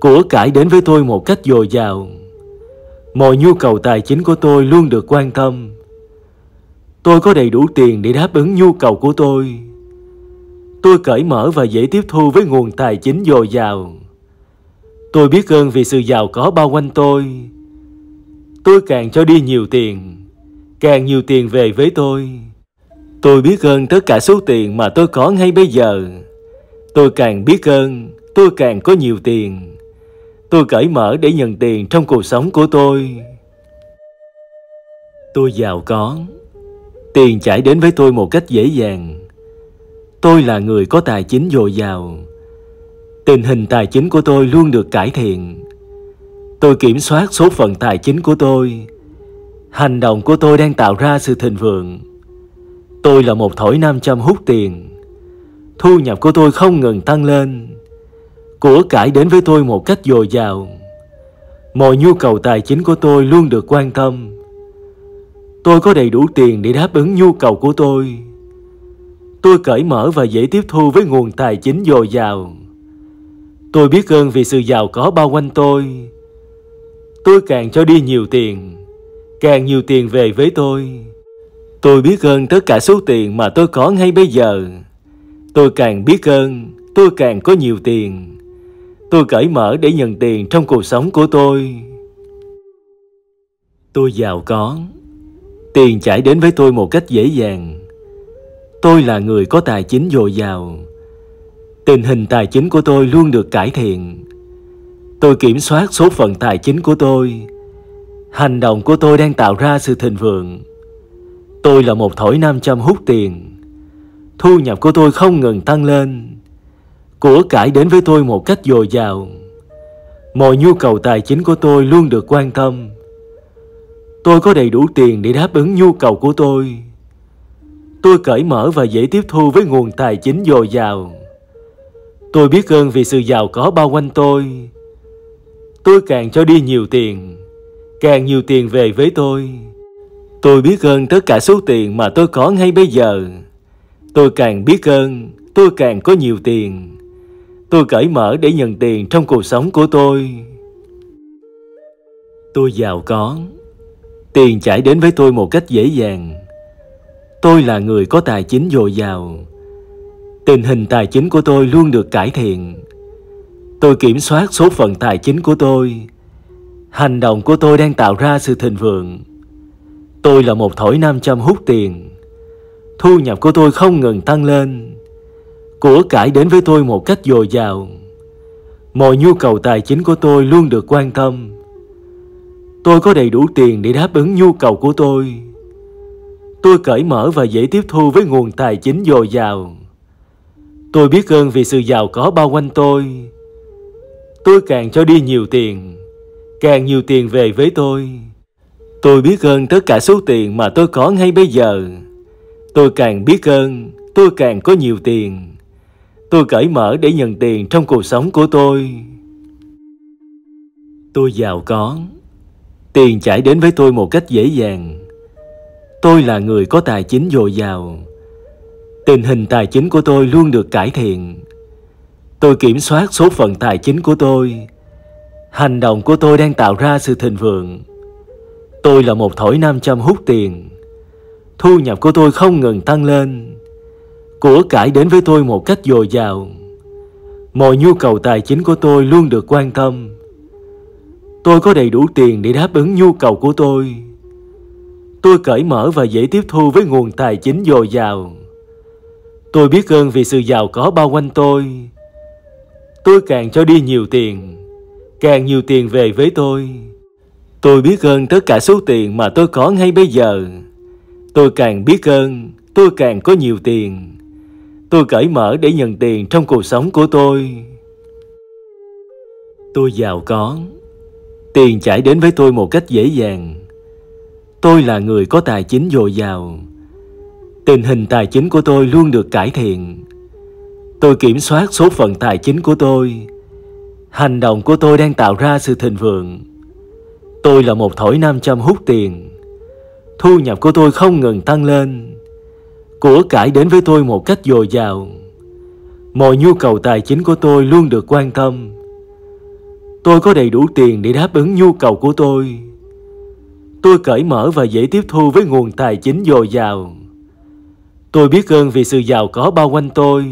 Của cải đến với tôi một cách dồi dào. Mọi nhu cầu tài chính của tôi luôn được quan tâm. Tôi có đầy đủ tiền để đáp ứng nhu cầu của tôi. Tôi cởi mở và dễ tiếp thu với nguồn tài chính dồi dào. Tôi biết ơn vì sự giàu có bao quanh tôi. Tôi càng cho đi nhiều tiền, càng nhiều tiền về với tôi. Tôi biết ơn tất cả số tiền mà tôi có ngay bây giờ. Tôi càng biết ơn, tôi càng có nhiều tiền. Tôi cởi mở để nhận tiền trong cuộc sống của tôi. Tôi giàu có. Tiền chảy đến với tôi một cách dễ dàng. Tôi là người có tài chính dồi dào. Tình hình tài chính của tôi luôn được cải thiện. Tôi kiểm soát số phận tài chính của tôi. Hành động của tôi đang tạo ra sự thịnh vượng. Tôi là một thổi nam châm hút tiền. Thu nhập của tôi không ngừng tăng lên. Của cải đến với tôi một cách dồi dào. Mọi nhu cầu tài chính của tôi luôn được quan tâm Tôi có đầy đủ tiền để đáp ứng nhu cầu của tôi. Tôi cởi mở và dễ tiếp thu với nguồn tài chính dồi dào. Tôi biết ơn vì sự giàu có bao quanh tôi. Tôi càng cho đi nhiều tiền, càng nhiều tiền về với tôi. Tôi biết ơn tất cả số tiền mà tôi có ngay bây giờ. Tôi càng biết ơn, tôi càng có nhiều tiền. Tôi cởi mở để nhận tiền trong cuộc sống của tôi. Tôi giàu có. Tiền chảy đến với tôi một cách dễ dàng. Tôi là người có tài chính dồi dào. Tình hình tài chính của tôi luôn được cải thiện. Tôi kiểm soát số phận tài chính của tôi. Hành động của tôi đang tạo ra sự thịnh vượng. Tôi là một thổi nam châm hút tiền. Thu nhập của tôi không ngừng tăng lên. Của cải đến với tôi một cách dồi dào. Mọi nhu cầu tài chính của tôi luôn được quan tâm. Tôi có đầy đủ tiền để đáp ứng nhu cầu của tôi. Tôi cởi mở và dễ tiếp thu với nguồn tài chính dồi dào. Tôi biết ơn vì sự giàu có bao quanh tôi. Tôi càng cho đi nhiều tiền, càng nhiều tiền về với tôi. Tôi biết ơn tất cả số tiền mà tôi có ngay bây giờ. Tôi càng biết ơn, tôi càng có nhiều tiền. Tôi cởi mở để nhận tiền trong cuộc sống của tôi. Tôi giàu có, Tiền chảy đến với tôi một cách dễ dàng. Tôi là người có tài chính dồi dào. Tình hình tài chính của tôi luôn được cải thiện. Tôi kiểm soát số phận tài chính của tôi. Hành động của tôi đang tạo ra sự thịnh vượng. Tôi là một thổi nam châm hút tiền. Thu nhập của tôi không ngừng tăng lên. Của cải đến với tôi một cách dồi dào. Mọi nhu cầu tài chính của tôi luôn được quan tâm. Tôi có đầy đủ tiền để đáp ứng nhu cầu của tôi. Tôi cởi mở và dễ tiếp thu với nguồn tài chính dồi dào. Tôi biết ơn vì sự giàu có bao quanh tôi. Tôi càng cho đi nhiều tiền, càng nhiều tiền về với tôi. Tôi biết ơn tất cả số tiền mà tôi có ngay bây giờ. Tôi càng biết ơn, tôi càng có nhiều tiền. Tôi cởi mở để nhận tiền trong cuộc sống của tôi. Tôi giàu có. Tiền chảy đến với tôi một cách dễ dàng. Tôi là người có tài chính dồi dào. Tình hình tài chính của tôi luôn được cải thiện. Tôi kiểm soát số phận tài chính của tôi. Hành động của tôi đang tạo ra sự thịnh vượng. Tôi là một thổi nam châm hút tiền. Thu nhập của tôi không ngừng tăng lên. Của cải đến với tôi một cách dồi dào. Mọi nhu cầu tài chính của tôi luôn được quan tâm. Tôi có đầy đủ tiền để đáp ứng nhu cầu của tôi. Tôi cởi mở và dễ tiếp thu với nguồn tài chính dồi dào. Tôi biết ơn vì sự giàu có bao quanh tôi. Tôi càng cho đi nhiều tiền, càng nhiều tiền về với tôi. Tôi biết ơn tất cả số tiền mà tôi có ngay bây giờ. Tôi càng biết ơn, tôi càng có nhiều tiền. Tôi cởi mở để nhận tiền trong cuộc sống của tôi. Tôi giàu có. Tiền chảy đến với tôi một cách dễ dàng. Tôi là người có tài chính dồi dào. Tình hình tài chính của tôi luôn được cải thiện. Tôi kiểm soát số phận tài chính của tôi. Hành động của tôi đang tạo ra sự thịnh vượng. Tôi là một thổi nam châm hút tiền. Thu nhập của tôi không ngừng tăng lên. Của cải đến với tôi một cách dồi dào. Mọi nhu cầu tài chính của tôi luôn được quan tâm Tôi có đầy đủ tiền để đáp ứng nhu cầu của tôi. Tôi cởi mở và dễ tiếp thu với nguồn tài chính dồi dào. Tôi biết ơn vì sự giàu có bao quanh tôi.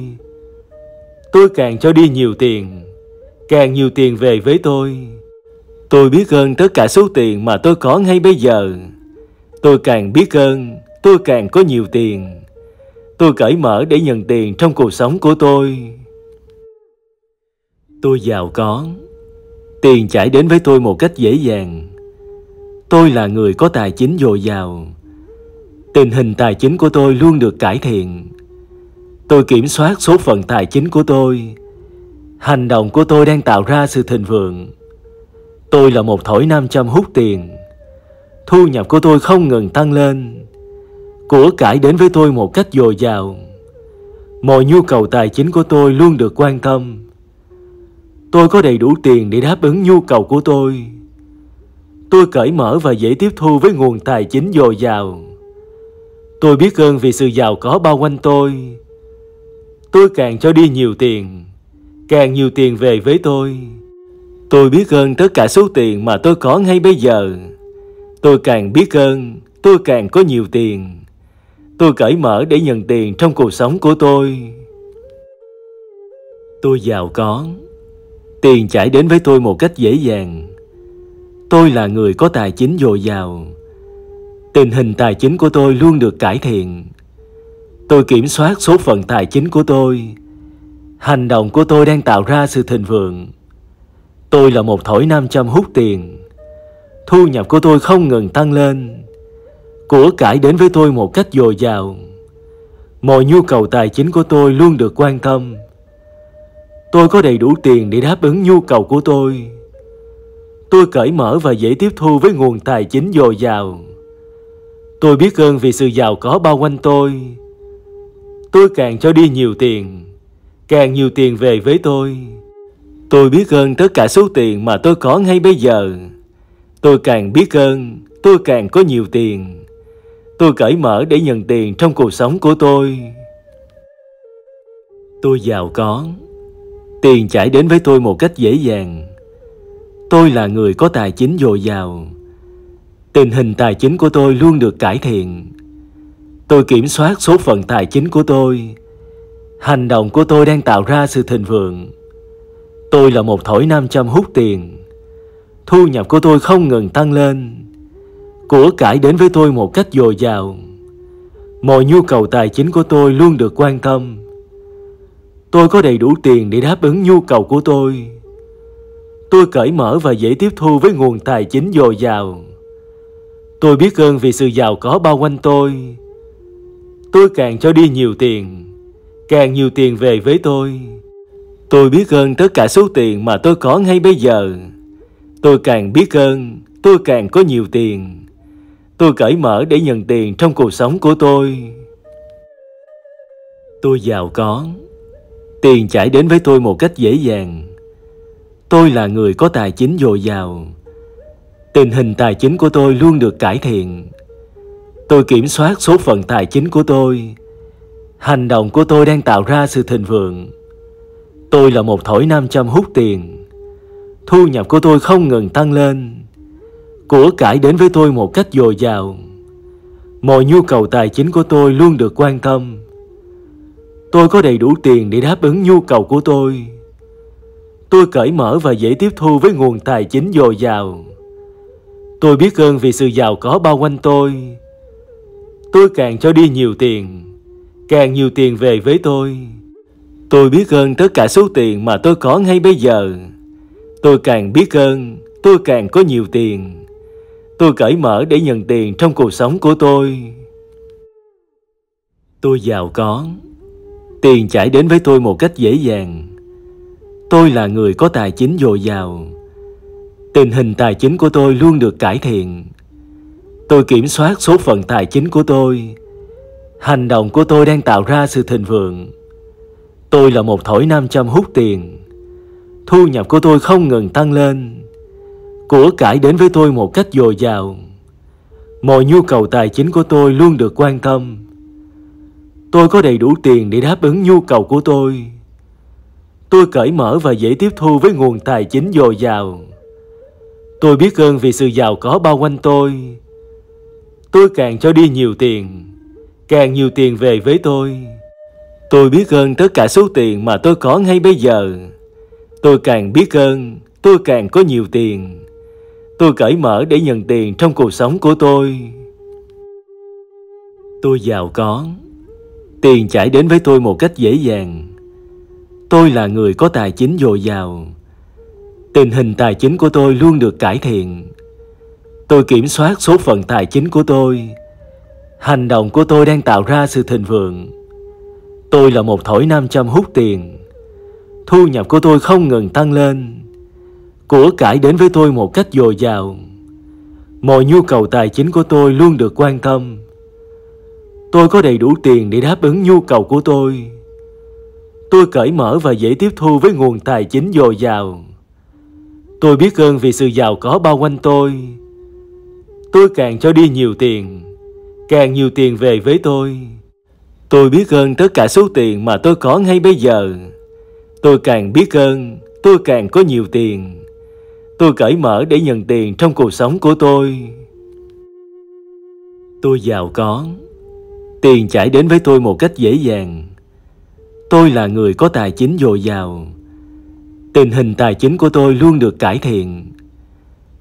Tôi càng cho đi nhiều tiền, càng nhiều tiền về với tôi. Tôi biết ơn tất cả số tiền mà tôi có ngay bây giờ. Tôi càng biết ơn, tôi càng có nhiều tiền. Tôi cởi mở để nhận tiền trong cuộc sống của tôi. Tôi giàu có. Tiền chảy đến với tôi một cách dễ dàng. Tôi là người có tài chính dồi dào. Tình hình tài chính của tôi luôn được cải thiện. Tôi kiểm soát số phận tài chính của tôi. Hành động của tôi đang tạo ra sự thịnh vượng. Tôi là một thổi nam châm hút tiền. Thu nhập của tôi không ngừng tăng lên. Của cải đến với tôi một cách dồi dào. Mọi nhu cầu tài chính của tôi luôn được quan tâm. Tôi có đầy đủ tiền để đáp ứng nhu cầu của tôi. Tôi cởi mở và dễ tiếp thu với nguồn tài chính dồi dào. Tôi biết ơn vì sự giàu có bao quanh tôi. Tôi càng cho đi nhiều tiền, càng nhiều tiền về với tôi. Tôi biết ơn tất cả số tiền mà tôi có ngay bây giờ. Tôi càng biết ơn, tôi càng có nhiều tiền. Tôi cởi mở để nhận tiền trong cuộc sống của tôi. Tôi giàu có. Tiền chảy đến với tôi một cách dễ dàng. Tôi là người có tài chính dồi dào. Tình hình tài chính của tôi luôn được cải thiện. Tôi kiểm soát số phận tài chính của tôi. Hành động của tôi đang tạo ra sự thịnh vượng. Tôi là một thổi nam châm hút tiền. Thu nhập của tôi không ngừng tăng lên. Của cải đến với tôi một cách dồi dào. Mọi nhu cầu tài chính của tôi luôn được quan tâm. Tôi có đầy đủ tiền để đáp ứng nhu cầu của tôi. Tôi cởi mở và dễ tiếp thu với nguồn tài chính dồi dào. Tôi biết ơn vì sự giàu có bao quanh tôi. Tôi càng cho đi nhiều tiền, càng nhiều tiền về với tôi. Tôi biết ơn tất cả số tiền mà tôi có ngay bây giờ. Tôi càng biết ơn, tôi càng có nhiều tiền. Tôi cởi mở để nhận tiền trong cuộc sống của tôi. Tôi giàu có. Tiền chảy đến với tôi một cách dễ dàng. Tôi là người có tài chính dồi dào. Tình hình tài chính của tôi luôn được cải thiện. Tôi kiểm soát số phận tài chính của tôi. Hành động của tôi đang tạo ra sự thịnh vượng. Tôi là một thổi nam châm hút tiền. Thu nhập của tôi không ngừng tăng lên. Của cải đến với tôi một cách dồi dào. Mọi nhu cầu tài chính của tôi luôn được quan tâm. Tôi có đầy đủ tiền để đáp ứng nhu cầu của tôi. Tôi cởi mở và dễ tiếp thu với nguồn tài chính dồi dào. Tôi biết ơn vì sự giàu có bao quanh tôi. Tôi càng cho đi nhiều tiền, càng nhiều tiền về với tôi. Tôi biết ơn tất cả số tiền mà tôi có ngay bây giờ. Tôi càng biết ơn, tôi càng có nhiều tiền. Tôi cởi mở để nhận tiền trong cuộc sống của tôi. Tôi giàu có. Tiền chảy đến với tôi một cách dễ dàng. Tôi là người có tài chính dồi dào. Tình hình tài chính của tôi luôn được cải thiện. Tôi kiểm soát số phận tài chính của tôi. Hành động của tôi đang tạo ra sự thịnh vượng. Tôi là một thổi nam châm hút tiền. Thu nhập của tôi không ngừng tăng lên. Của cải đến với tôi một cách dồi dào. Mọi nhu cầu tài chính của tôi luôn được quan tâm. Tôi có đầy đủ tiền để đáp ứng nhu cầu của tôi. Tôi cởi mở và dễ tiếp thu với nguồn tài chính dồi dào. Tôi biết ơn vì sự giàu có bao quanh tôi. Tôi càng cho đi nhiều tiền, càng nhiều tiền về với tôi. Tôi biết ơn tất cả số tiền mà tôi có ngay bây giờ. Tôi càng biết ơn, tôi càng có nhiều tiền. Tôi cởi mở để nhận tiền trong cuộc sống của tôi. Tôi giàu có, Tiền chảy đến với tôi một cách dễ dàng. Tôi là người có tài chính dồi dào. Tình hình tài chính của tôi luôn được cải thiện. Tôi kiểm soát số phận tài chính của tôi. Hành động của tôi đang tạo ra sự thịnh vượng. Tôi là một thổi nam châm hút tiền. Thu nhập của tôi không ngừng tăng lên. Của cải đến với tôi một cách dồi dào. Mọi nhu cầu tài chính của tôi luôn được quan tâm. Tôi có đầy đủ tiền để đáp ứng nhu cầu của tôi. Tôi cởi mở và dễ tiếp thu với nguồn tài chính dồi dào. Tôi biết ơn vì sự giàu có bao quanh tôi. Tôi càng cho đi nhiều tiền, càng nhiều tiền về với tôi. Tôi biết ơn tất cả số tiền mà tôi có ngay bây giờ. Tôi càng biết ơn, tôi càng có nhiều tiền. Tôi cởi mở để nhận tiền trong cuộc sống của tôi. Tôi giàu có, Tiền chảy đến với tôi một cách dễ dàng. Tôi là người có tài chính dồi dào. Tình hình tài chính của tôi luôn được cải thiện. Tôi kiểm soát số phận tài chính của tôi. Hành động của tôi đang tạo ra sự thịnh vượng. Tôi là một thổi nam châm hút tiền. Thu nhập của tôi không ngừng tăng lên. Của cải đến với tôi một cách dồi dào. Mọi nhu cầu tài chính của tôi luôn được quan tâm. Tôi có đầy đủ tiền để đáp ứng nhu cầu của tôi. Tôi cởi mở và dễ tiếp thu với nguồn tài chính dồi dào. Tôi biết ơn vì sự giàu có bao quanh tôi. Tôi càng cho đi nhiều tiền, càng nhiều tiền về với tôi. Tôi biết ơn tất cả số tiền mà tôi có ngay bây giờ. Tôi càng biết ơn, tôi càng có nhiều tiền. Tôi cởi mở để nhận tiền trong cuộc sống của tôi. Tôi giàu có. Tiền chảy đến với tôi một cách dễ dàng. Tôi là người có tài chính dồi dào. Tình hình tài chính của tôi luôn được cải thiện.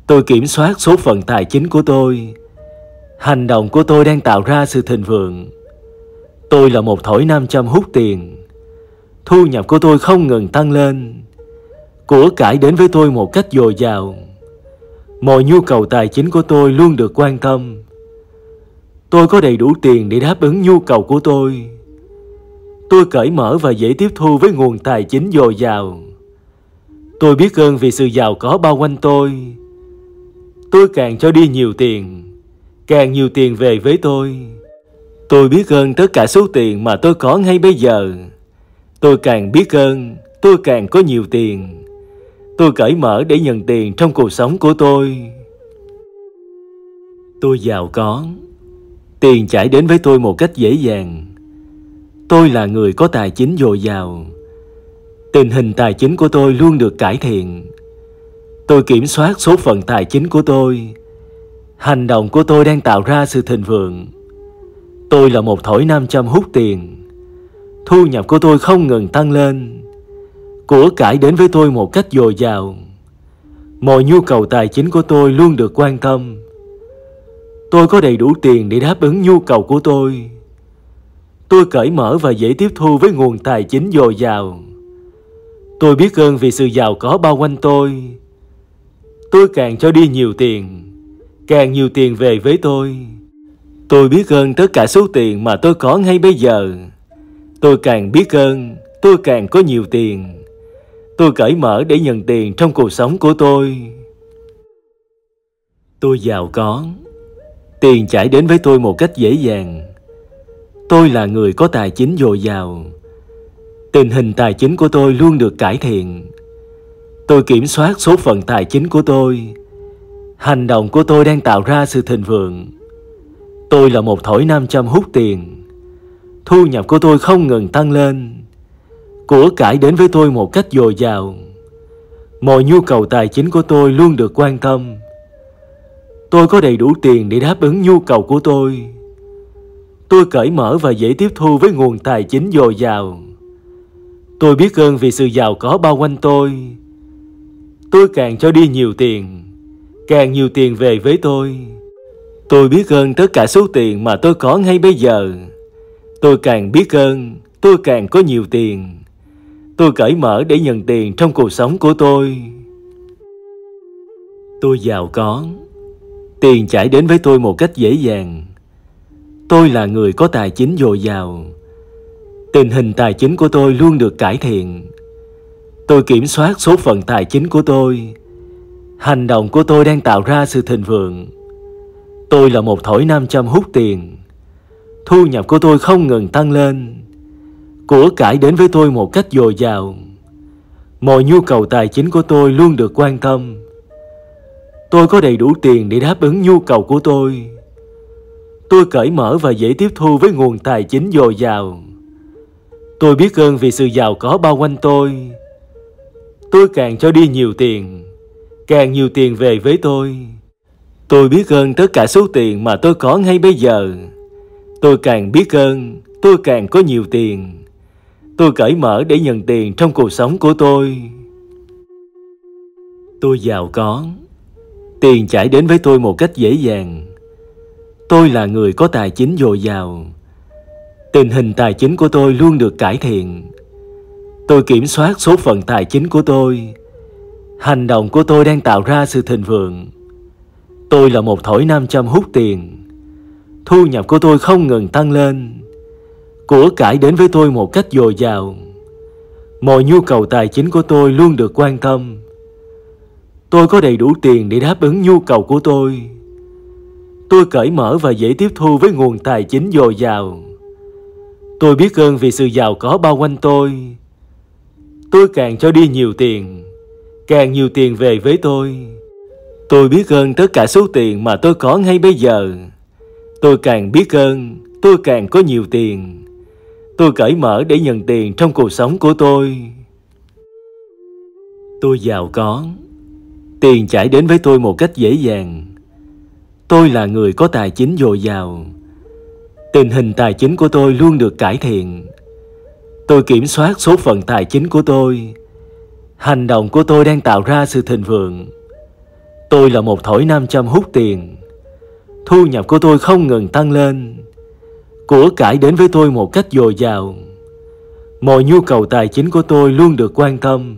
Tôi kiểm soát số phận tài chính của tôi. Hành động của tôi đang tạo ra sự thịnh vượng. Tôi là một thổi nam châm hút tiền. Thu nhập của tôi không ngừng tăng lên. Của cải đến với tôi một cách dồi dào. Mọi nhu cầu tài chính của tôi luôn được quan tâm. Tôi có đầy đủ tiền để đáp ứng nhu cầu của tôi. Tôi cởi mở và dễ tiếp thu với nguồn tài chính dồi dào. Tôi biết ơn vì sự giàu có bao quanh tôi. Tôi càng cho đi nhiều tiền, càng nhiều tiền về với tôi. Tôi biết ơn tất cả số tiền mà tôi có ngay bây giờ. Tôi càng biết ơn, tôi càng có nhiều tiền. Tôi cởi mở để nhận tiền trong cuộc sống của tôi. Tôi giàu có, Tiền chảy đến với tôi một cách dễ dàng. Tôi là người có tài chính dồi dào. Tình hình tài chính của tôi luôn được cải thiện. Tôi kiểm soát số phận tài chính của tôi. Hành động của tôi đang tạo ra sự thịnh vượng. Tôi là một thổi nam châm hút tiền. Thu nhập của tôi không ngừng tăng lên. Của cải đến với tôi một cách dồi dào. Mọi nhu cầu tài chính của tôi luôn được quan tâm. Tôi có đầy đủ tiền để đáp ứng nhu cầu của tôi. Tôi cởi mở và dễ tiếp thu với nguồn tài chính dồi dào. Tôi biết ơn vì sự giàu có bao quanh tôi. Tôi càng cho đi nhiều tiền, càng nhiều tiền về với tôi. Tôi biết ơn tất cả số tiền mà tôi có ngay bây giờ. Tôi càng biết ơn, tôi càng có nhiều tiền. Tôi cởi mở để nhận tiền trong cuộc sống của tôi. Tôi giàu có, Tiền chảy đến với tôi một cách dễ dàng. Tôi là người có tài chính dồi dào. Tình hình tài chính của tôi luôn được cải thiện. Tôi kiểm soát số phận tài chính của tôi. Hành động của tôi đang tạo ra sự thịnh vượng. Tôi là một thổi nam châm hút tiền. Thu nhập của tôi không ngừng tăng lên. Của cải đến với tôi một cách dồi dào. Mọi nhu cầu tài chính của tôi luôn được quan tâm. Tôi có đầy đủ tiền để đáp ứng nhu cầu của tôi. Tôi cởi mở và dễ tiếp thu với nguồn tài chính dồi dào. Tôi biết ơn vì sự giàu có bao quanh tôi. Tôi càng cho đi nhiều tiền, càng nhiều tiền về với tôi. Tôi biết ơn tất cả số tiền mà tôi có ngay bây giờ. Tôi càng biết ơn, tôi càng có nhiều tiền. Tôi cởi mở để nhận tiền trong cuộc sống của tôi. Tôi giàu có. Tiền chảy đến với tôi một cách dễ dàng. Tôi là người có tài chính dồi dào. Tình hình tài chính của tôi luôn được cải thiện. Tôi kiểm soát số phận tài chính của tôi. Hành động của tôi đang tạo ra sự thịnh vượng. Tôi là một thổi nam châm hút tiền. Thu nhập của tôi không ngừng tăng lên. Của cải đến với tôi một cách dồi dào. Mọi nhu cầu tài chính của tôi luôn được quan tâm. Tôi có đầy đủ tiền để đáp ứng nhu cầu của tôi. Tôi cởi mở và dễ tiếp thu với nguồn tài chính dồi dào. Tôi biết ơn vì sự giàu có bao quanh tôi. Tôi càng cho đi nhiều tiền, càng nhiều tiền về với tôi. Tôi biết ơn tất cả số tiền mà tôi có ngay bây giờ. Tôi càng biết ơn, tôi càng có nhiều tiền. Tôi cởi mở để nhận tiền trong cuộc sống của tôi. Tôi giàu có. Tiền chảy đến với tôi một cách dễ dàng. Tôi là người có tài chính dồi dào. Tình hình tài chính của tôi luôn được cải thiện. Tôi kiểm soát số phận tài chính của tôi. Hành động của tôi đang tạo ra sự thịnh vượng. Tôi là một thổi nam châm hút tiền. Thu nhập của tôi không ngừng tăng lên. Của cải đến với tôi một cách dồi dào. Mọi nhu cầu tài chính của tôi luôn được quan tâm. Tôi có đầy đủ tiền để đáp ứng nhu cầu của tôi. Tôi cởi mở và dễ tiếp thu với nguồn tài chính dồi dào. Tôi biết ơn vì sự giàu có bao quanh tôi. Tôi càng cho đi nhiều tiền, càng nhiều tiền về với tôi. Tôi biết ơn tất cả số tiền mà tôi có ngay bây giờ. Tôi càng biết ơn, tôi càng có nhiều tiền. Tôi cởi mở để nhận tiền trong cuộc sống của tôi. Tôi giàu có. Tiền chảy đến với tôi một cách dễ dàng. Tôi là người có tài chính dồi dào. Tình hình tài chính của tôi luôn được cải thiện. Tôi kiểm soát số phận tài chính của tôi. Hành động của tôi đang tạo ra sự thịnh vượng. Tôi là một thổi nam châm hút tiền. Thu nhập của tôi không ngừng tăng lên. Của cải đến với tôi một cách dồi dào. Mọi nhu cầu tài chính của tôi luôn được quan tâm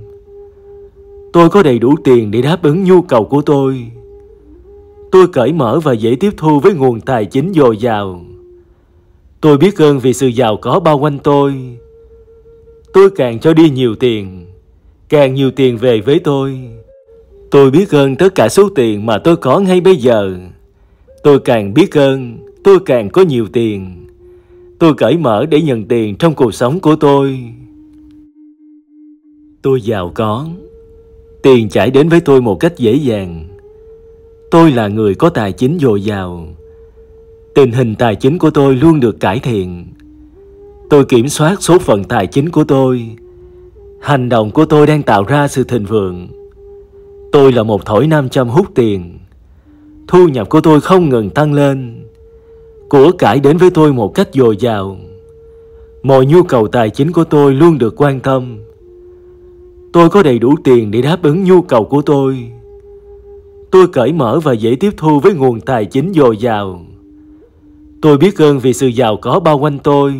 Tôi có đầy đủ tiền để đáp ứng nhu cầu của tôi. Tôi cởi mở và dễ tiếp thu với nguồn tài chính dồi dào. Tôi biết ơn vì sự giàu có bao quanh tôi. Tôi càng cho đi nhiều tiền, càng nhiều tiền về với tôi. Tôi biết ơn tất cả số tiền mà tôi có ngay bây giờ. Tôi càng biết ơn, tôi càng có nhiều tiền. Tôi cởi mở để nhận tiền trong cuộc sống của tôi. Tôi giàu có. Tiền chảy đến với tôi một cách dễ dàng. Tôi là người có tài chính dồi dào. Tình hình tài chính của tôi luôn được cải thiện. Tôi kiểm soát số phận tài chính của tôi. Hành động của tôi đang tạo ra sự thịnh vượng. Tôi là một thổi nam châm hút tiền. Thu nhập của tôi không ngừng tăng lên. Của cải đến với tôi một cách dồi dào. Mọi nhu cầu tài chính của tôi luôn được quan tâm Tôi có đầy đủ tiền để đáp ứng nhu cầu của tôi. Tôi cởi mở và dễ tiếp thu với nguồn tài chính dồi dào. Tôi biết ơn vì sự giàu có bao quanh tôi.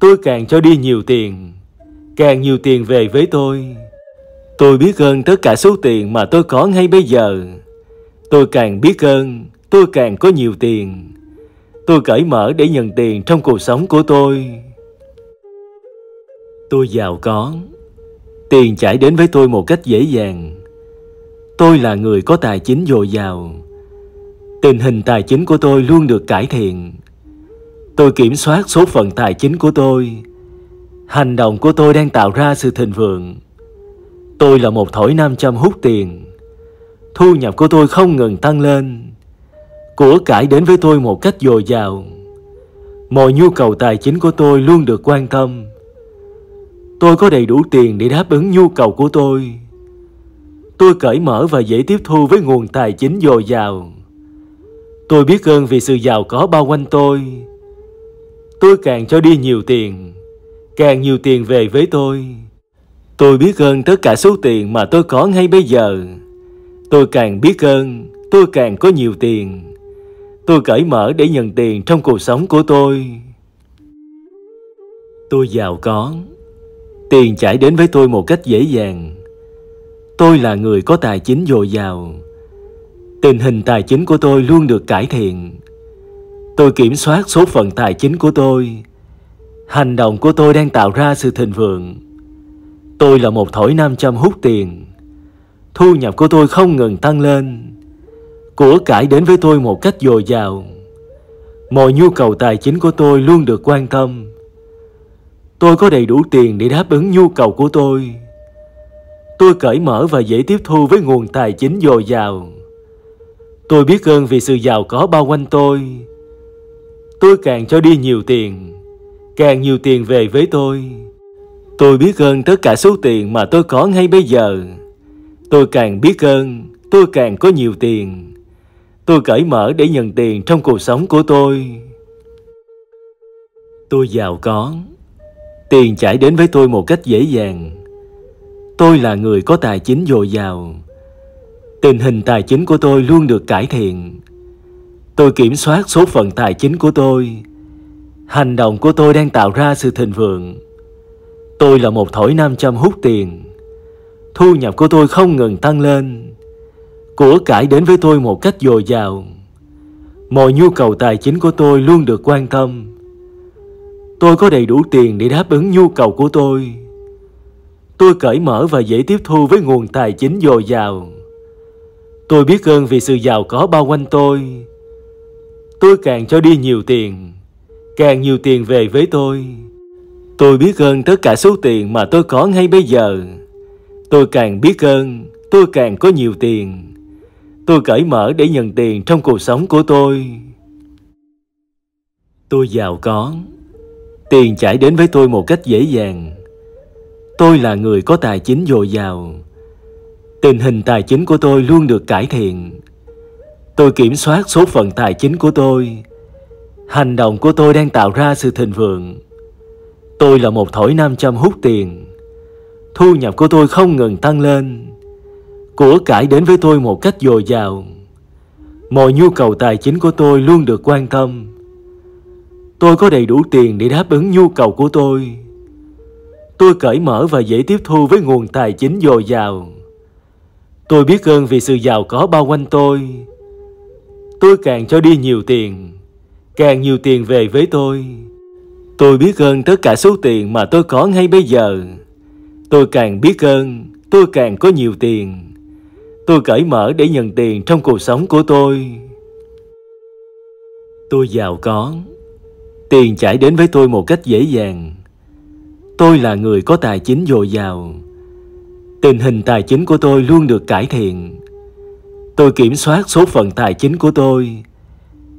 Tôi càng cho đi nhiều tiền, càng nhiều tiền về với tôi. Tôi biết ơn tất cả số tiền mà tôi có ngay bây giờ. Tôi càng biết ơn, tôi càng có nhiều tiền. Tôi cởi mở để nhận tiền trong cuộc sống của tôi. Tôi giàu có, Tiền chảy đến với tôi một cách dễ dàng. Tôi là người có tài chính dồi dào. Tình hình tài chính của tôi luôn được cải thiện. Tôi kiểm soát số phận tài chính của tôi. Hành động của tôi đang tạo ra sự thịnh vượng. Tôi là một thổi nam châm hút tiền. Thu nhập của tôi không ngừng tăng lên. Của cải đến với tôi một cách dồi dào. Mọi nhu cầu tài chính của tôi luôn được quan tâm. Tôi có đầy đủ tiền để đáp ứng nhu cầu của tôi. Tôi cởi mở và dễ tiếp thu với nguồn tài chính dồi dào. Tôi biết ơn vì sự giàu có bao quanh tôi. Tôi càng cho đi nhiều tiền, càng nhiều tiền về với tôi. Tôi biết ơn tất cả số tiền mà tôi có ngay bây giờ. Tôi càng biết ơn, tôi càng có nhiều tiền. Tôi cởi mở để nhận tiền trong cuộc sống của tôi. Tôi giàu có, Tiền chảy đến với tôi một cách dễ dàng. Tôi là người có tài chính dồi dào. Tình hình tài chính của tôi luôn được cải thiện. Tôi kiểm soát số phận tài chính của tôi. Hành động của tôi đang tạo ra sự thịnh vượng. Tôi là một thổi nam châm hút tiền. Thu nhập của tôi không ngừng tăng lên. Của cải đến với tôi một cách dồi dào. Mọi nhu cầu tài chính của tôi luôn được quan tâm. Tôi có đầy đủ tiền để đáp ứng nhu cầu của tôi. Tôi cởi mở và dễ tiếp thu với nguồn tài chính dồi dào. Tôi biết ơn vì sự giàu có bao quanh tôi. Tôi càng cho đi nhiều tiền, càng nhiều tiền về với tôi. Tôi biết ơn tất cả số tiền mà tôi có ngay bây giờ. Tôi càng biết ơn, tôi càng có nhiều tiền. Tôi cởi mở để nhận tiền trong cuộc sống của tôi. Tôi giàu có. Tiền chảy đến với tôi một cách dễ dàng. Tôi là người có tài chính dồi dào. Tình hình tài chính của tôi luôn được cải thiện. Tôi kiểm soát số phận tài chính của tôi. Hành động của tôi đang tạo ra sự thịnh vượng. Tôi là một thổi nam châm hút tiền. Thu nhập của tôi không ngừng tăng lên. Của cải đến với tôi một cách dồi dào. Mọi nhu cầu tài chính của tôi luôn được quan tâm. Tôi có đầy đủ tiền để đáp ứng nhu cầu của tôi. Tôi cởi mở và dễ tiếp thu với nguồn tài chính dồi dào. Tôi biết ơn vì sự giàu có bao quanh tôi. Tôi càng cho đi nhiều tiền, càng nhiều tiền về với tôi. Tôi biết ơn tất cả số tiền mà tôi có ngay bây giờ. Tôi càng biết ơn, tôi càng có nhiều tiền. Tôi cởi mở để nhận tiền trong cuộc sống của tôi. Tôi giàu có, Tiền chảy đến với tôi một cách dễ dàng. Tôi là người có tài chính dồi dào. Tình hình tài chính của tôi luôn được cải thiện. Tôi kiểm soát số phận tài chính của tôi. Hành động của tôi đang tạo ra sự thịnh vượng. Tôi là một thổi nam châm hút tiền. Thu nhập của tôi không ngừng tăng lên. Của cải đến với tôi một cách dồi dào. Mọi nhu cầu tài chính của tôi luôn được quan tâm. Tôi có đầy đủ tiền để đáp ứng nhu cầu của tôi. Tôi cởi mở và dễ tiếp thu với nguồn tài chính dồi dào. Tôi biết ơn vì sự giàu có bao quanh tôi. Tôi càng cho đi nhiều tiền, càng nhiều tiền về với tôi. Tôi biết ơn tất cả số tiền mà tôi có ngay bây giờ. Tôi càng biết ơn, tôi càng có nhiều tiền. Tôi cởi mở để nhận tiền trong cuộc sống của tôi. Tôi giàu có. Tiền chảy đến với tôi một cách dễ dàng. Tôi là người có tài chính dồi dào. Tình hình tài chính của tôi luôn được cải thiện. Tôi kiểm soát số phận tài chính của tôi.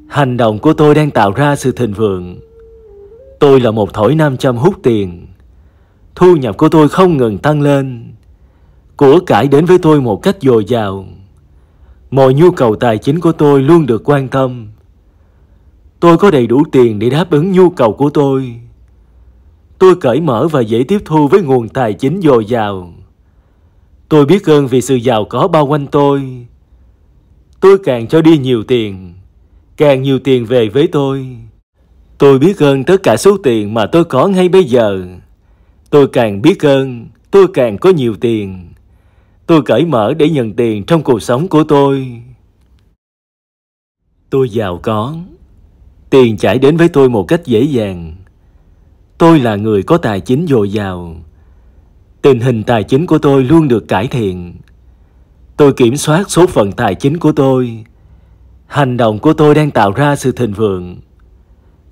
Hành động của tôi đang tạo ra sự thịnh vượng. Tôi là một thổi nam châm hút tiền. Thu nhập của tôi không ngừng tăng lên. Của cải đến với tôi một cách dồi dào. Mọi nhu cầu tài chính của tôi luôn được quan tâm. Tôi có đầy đủ tiền để đáp ứng nhu cầu của tôi. Tôi cởi mở và dễ tiếp thu với nguồn tài chính dồi dào. Tôi biết ơn vì sự giàu có bao quanh tôi. Tôi càng cho đi nhiều tiền, càng nhiều tiền về với tôi. Tôi biết ơn tất cả số tiền mà tôi có ngay bây giờ. Tôi càng biết ơn, tôi càng có nhiều tiền. Tôi cởi mở để nhận tiền trong cuộc sống của tôi. Tôi giàu có. Tiền chảy đến với tôi một cách dễ dàng. Tôi là người có tài chính dồi dào. Tình hình tài chính của tôi luôn được cải thiện. Tôi kiểm soát số phận tài chính của tôi. Hành động của tôi đang tạo ra sự thịnh vượng.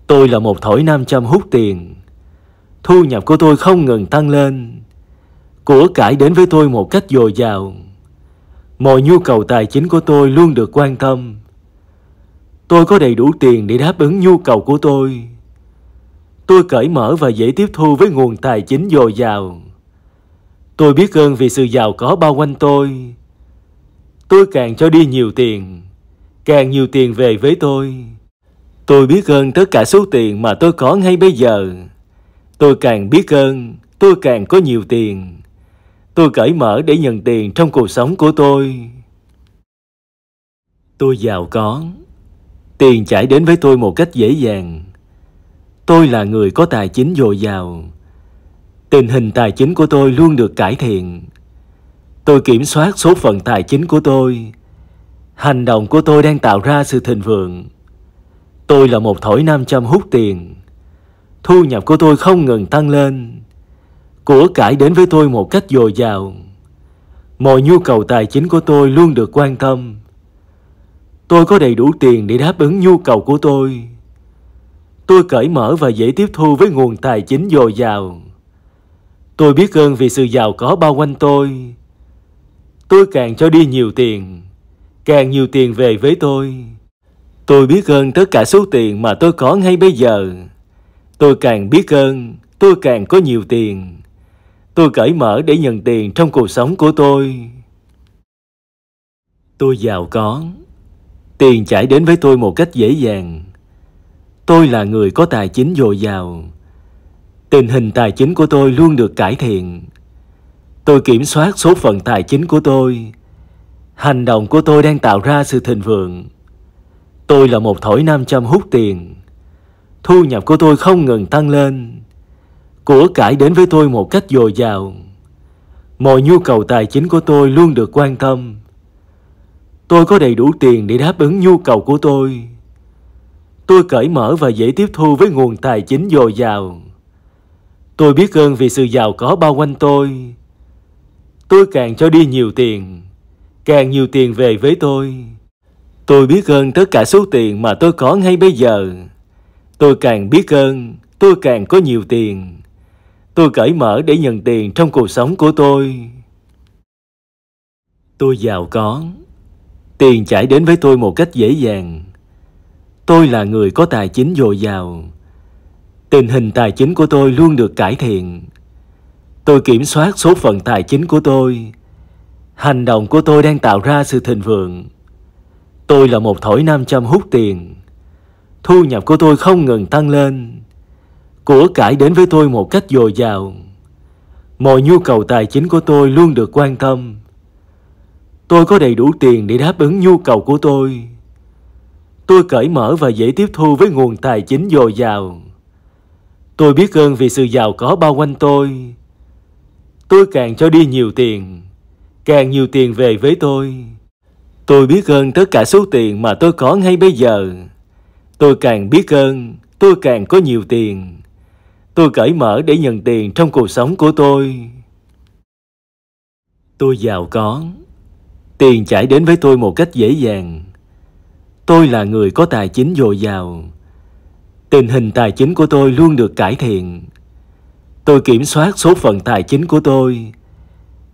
Tôi là một thổi nam châm hút tiền. Thu nhập của tôi không ngừng tăng lên. Của cải đến với tôi một cách dồi dào. Mọi nhu cầu tài chính của tôi luôn được quan tâm. Tôi có đầy đủ tiền để đáp ứng nhu cầu của tôi. Tôi cởi mở và dễ tiếp thu với nguồn tài chính dồi dào. Tôi biết ơn vì sự giàu có bao quanh tôi. Tôi càng cho đi nhiều tiền, càng nhiều tiền về với tôi. Tôi biết ơn tất cả số tiền mà tôi có ngay bây giờ. Tôi càng biết ơn, tôi càng có nhiều tiền. Tôi cởi mở để nhận tiền trong cuộc sống của tôi. Tôi giàu có. Tiền chảy đến với tôi một cách dễ dàng. Tôi là người có tài chính dồi dào. Tình hình tài chính của tôi luôn được cải thiện. Tôi kiểm soát số phận tài chính của tôi. Hành động của tôi đang tạo ra sự thịnh vượng. Tôi là một thổi nam châm hút tiền. Thu nhập của tôi không ngừng tăng lên. Của cải đến với tôi một cách dồi dào. Mọi nhu cầu tài chính của tôi luôn được quan tâm. Tôi có đầy đủ tiền để đáp ứng nhu cầu của tôi. Tôi cởi mở và dễ tiếp thu với nguồn tài chính dồi dào. Tôi biết ơn vì sự giàu có bao quanh tôi. Tôi càng cho đi nhiều tiền, càng nhiều tiền về với tôi. Tôi biết ơn tất cả số tiền mà tôi có ngay bây giờ. Tôi càng biết ơn, tôi càng có nhiều tiền. Tôi cởi mở để nhận tiền trong cuộc sống của tôi. Tôi giàu có. Tiền chảy đến với tôi một cách dễ dàng. Tôi là người có tài chính dồi dào. Tình hình tài chính của tôi luôn được cải thiện. Tôi kiểm soát số phận tài chính của tôi. Hành động của tôi đang tạo ra sự thịnh vượng. Tôi là một thổi nam châm hút tiền. Thu nhập của tôi không ngừng tăng lên. Của cải đến với tôi một cách dồi dào. Mọi nhu cầu tài chính của tôi luôn được quan tâm. Tôi có đầy đủ tiền để đáp ứng nhu cầu của tôi. Tôi cởi mở và dễ tiếp thu với nguồn tài chính dồi dào. Tôi biết ơn vì sự giàu có bao quanh tôi. Tôi càng cho đi nhiều tiền, càng nhiều tiền về với tôi. Tôi biết ơn tất cả số tiền mà tôi có ngay bây giờ. Tôi càng biết ơn, tôi càng có nhiều tiền. Tôi cởi mở để nhận tiền trong cuộc sống của tôi. Tôi giàu có. Tiền chảy đến với tôi một cách dễ dàng. Tôi là người có tài chính dồi dào. Tình hình tài chính của tôi luôn được cải thiện. Tôi kiểm soát số phận tài chính của tôi. Hành động của tôi đang tạo ra sự thịnh vượng. Tôi là một thổi nam châm hút tiền. Thu nhập của tôi không ngừng tăng lên. Của cải đến với tôi một cách dồi dào. Mọi nhu cầu tài chính của tôi luôn được quan tâm. Tôi có đầy đủ tiền để đáp ứng nhu cầu của tôi. Tôi cởi mở và dễ tiếp thu với nguồn tài chính dồi dào. Tôi biết ơn vì sự giàu có bao quanh tôi. Tôi càng cho đi nhiều tiền, càng nhiều tiền về với tôi. Tôi biết ơn tất cả số tiền mà tôi có ngay bây giờ. Tôi càng biết ơn, tôi càng có nhiều tiền. Tôi cởi mở để nhận tiền trong cuộc sống của tôi. Tôi giàu có. Tiền chảy đến với tôi một cách dễ dàng. Tôi là người có tài chính dồi dào. Tình hình tài chính của tôi luôn được cải thiện. Tôi kiểm soát số phận tài chính của tôi.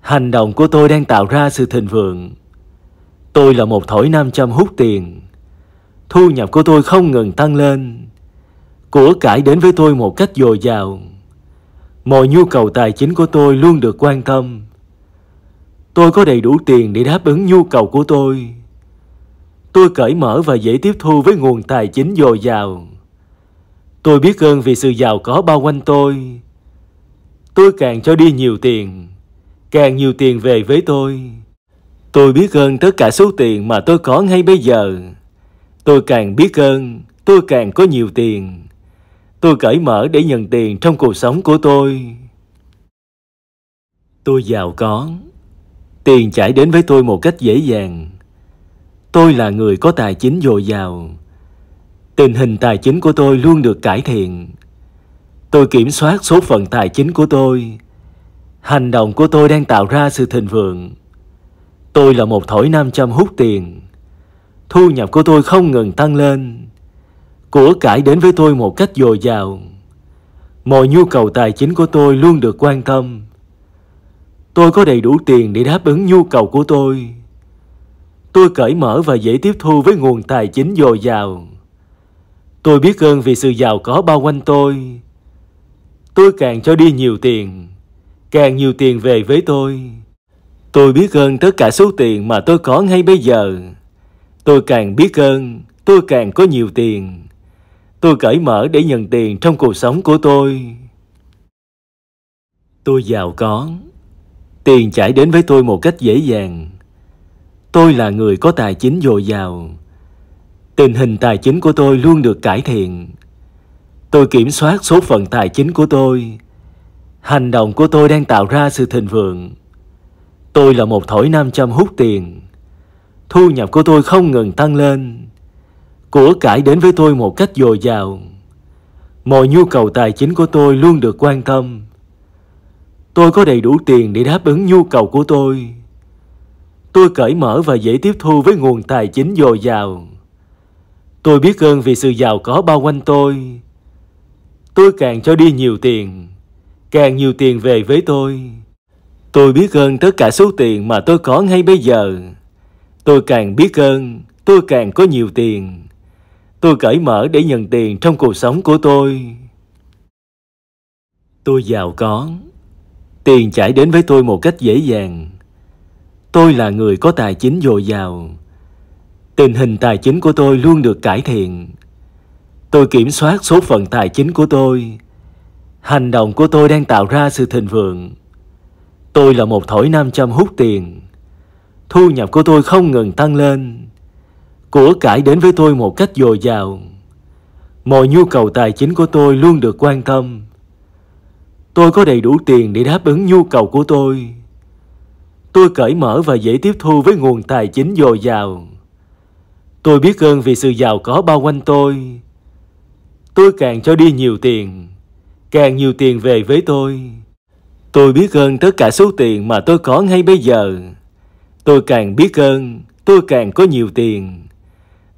Hành động của tôi đang tạo ra sự thịnh vượng. Tôi là một thổi nam châm hút tiền. Thu nhập của tôi không ngừng tăng lên. Của cải đến với tôi một cách dồi dào. Mọi nhu cầu tài chính của tôi luôn được quan tâm. Tôi có đầy đủ tiền để đáp ứng nhu cầu của tôi. Tôi cởi mở và dễ tiếp thu với nguồn tài chính dồi dào. Tôi biết ơn vì sự giàu có bao quanh tôi. Tôi càng cho đi nhiều tiền, càng nhiều tiền về với tôi. Tôi biết ơn tất cả số tiền mà tôi có ngay bây giờ. Tôi càng biết ơn, tôi càng có nhiều tiền. Tôi cởi mở để nhận tiền trong cuộc sống của tôi. Tôi giàu có. Tiền chảy đến với tôi một cách dễ dàng. Tôi là người có tài chính dồi dào. Tình hình tài chính của tôi luôn được cải thiện. Tôi kiểm soát số phận tài chính của tôi. Hành động của tôi đang tạo ra sự thịnh vượng. Tôi là một thổi nam châm hút tiền. Thu nhập của tôi không ngừng tăng lên. Của cải đến với tôi một cách dồi dào. Mọi nhu cầu tài chính của tôi luôn được quan tâm. Tôi có đầy đủ tiền để đáp ứng nhu cầu của tôi. Tôi cởi mở và dễ tiếp thu với nguồn tài chính dồi dào. Tôi biết ơn vì sự giàu có bao quanh tôi. Tôi càng cho đi nhiều tiền, càng nhiều tiền về với tôi. Tôi biết ơn tất cả số tiền mà tôi có ngay bây giờ. Tôi càng biết ơn, tôi càng có nhiều tiền. Tôi cởi mở để nhận tiền trong cuộc sống của tôi. Tôi giàu có. Tiền chảy đến với tôi một cách dễ dàng. Tôi là người có tài chính dồi dào. Tình hình tài chính của tôi luôn được cải thiện. Tôi kiểm soát số phận tài chính của tôi. Hành động của tôi đang tạo ra sự thịnh vượng. Tôi là một thổi nam châm hút tiền. Thu nhập của tôi không ngừng tăng lên. Của cải đến với tôi một cách dồi dào. Mọi nhu cầu tài chính của tôi luôn được quan tâm. Tôi có đầy đủ tiền để đáp ứng nhu cầu của tôi. Tôi cởi mở và dễ tiếp thu với nguồn tài chính dồi dào. Tôi biết ơn vì sự giàu có bao quanh tôi. Tôi càng cho đi nhiều tiền, càng nhiều tiền về với tôi. Tôi biết ơn tất cả số tiền mà tôi có ngay bây giờ. Tôi càng biết ơn, tôi càng có nhiều tiền. Tôi cởi mở để nhận tiền trong cuộc sống của tôi. Tôi giàu có. Tiền chảy đến với tôi một cách dễ dàng. Tôi là người có tài chính dồi dào. Tình hình tài chính của tôi luôn được cải thiện. Tôi kiểm soát số phận tài chính của tôi. Hành động của tôi đang tạo ra sự thịnh vượng. Tôi là một thổi nam châm hút tiền. Thu nhập của tôi không ngừng tăng lên. Của cải đến với tôi một cách dồi dào. Mọi nhu cầu tài chính của tôi luôn được quan tâm. Tôi có đầy đủ tiền để đáp ứng nhu cầu của tôi. Tôi cởi mở và dễ tiếp thu với nguồn tài chính dồi dào. Tôi biết ơn vì sự giàu có bao quanh tôi. Tôi càng cho đi nhiều tiền, càng nhiều tiền về với tôi. Tôi biết ơn tất cả số tiền mà tôi có ngay bây giờ. Tôi càng biết ơn, tôi càng có nhiều tiền.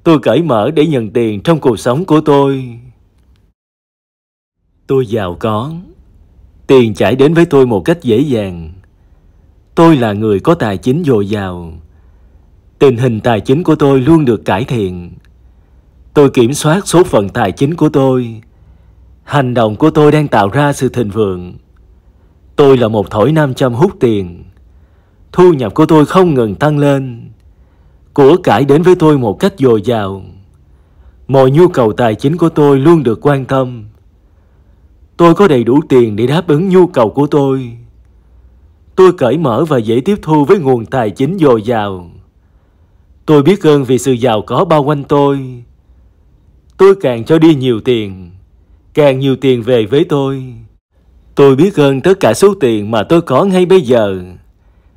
Tôi cởi mở để nhận tiền trong cuộc sống của tôi. Tôi giàu có. Tiền chảy đến với tôi một cách dễ dàng. Tôi là người có tài chính dồi dào. Tình hình tài chính của tôi luôn được cải thiện. Tôi kiểm soát số phận tài chính của tôi. Hành động của tôi đang tạo ra sự thịnh vượng. Tôi là một thổi nam châm hút tiền. Thu nhập của tôi không ngừng tăng lên. Của cải đến với tôi một cách dồi dào. Mọi nhu cầu tài chính của tôi luôn được quan tâm. Tôi có đầy đủ tiền để đáp ứng nhu cầu của tôi. Tôi cởi mở và dễ tiếp thu với nguồn tài chính dồi dào. Tôi biết ơn vì sự giàu có bao quanh tôi. Tôi càng cho đi nhiều tiền, càng nhiều tiền về với tôi. Tôi biết ơn tất cả số tiền mà tôi có ngay bây giờ.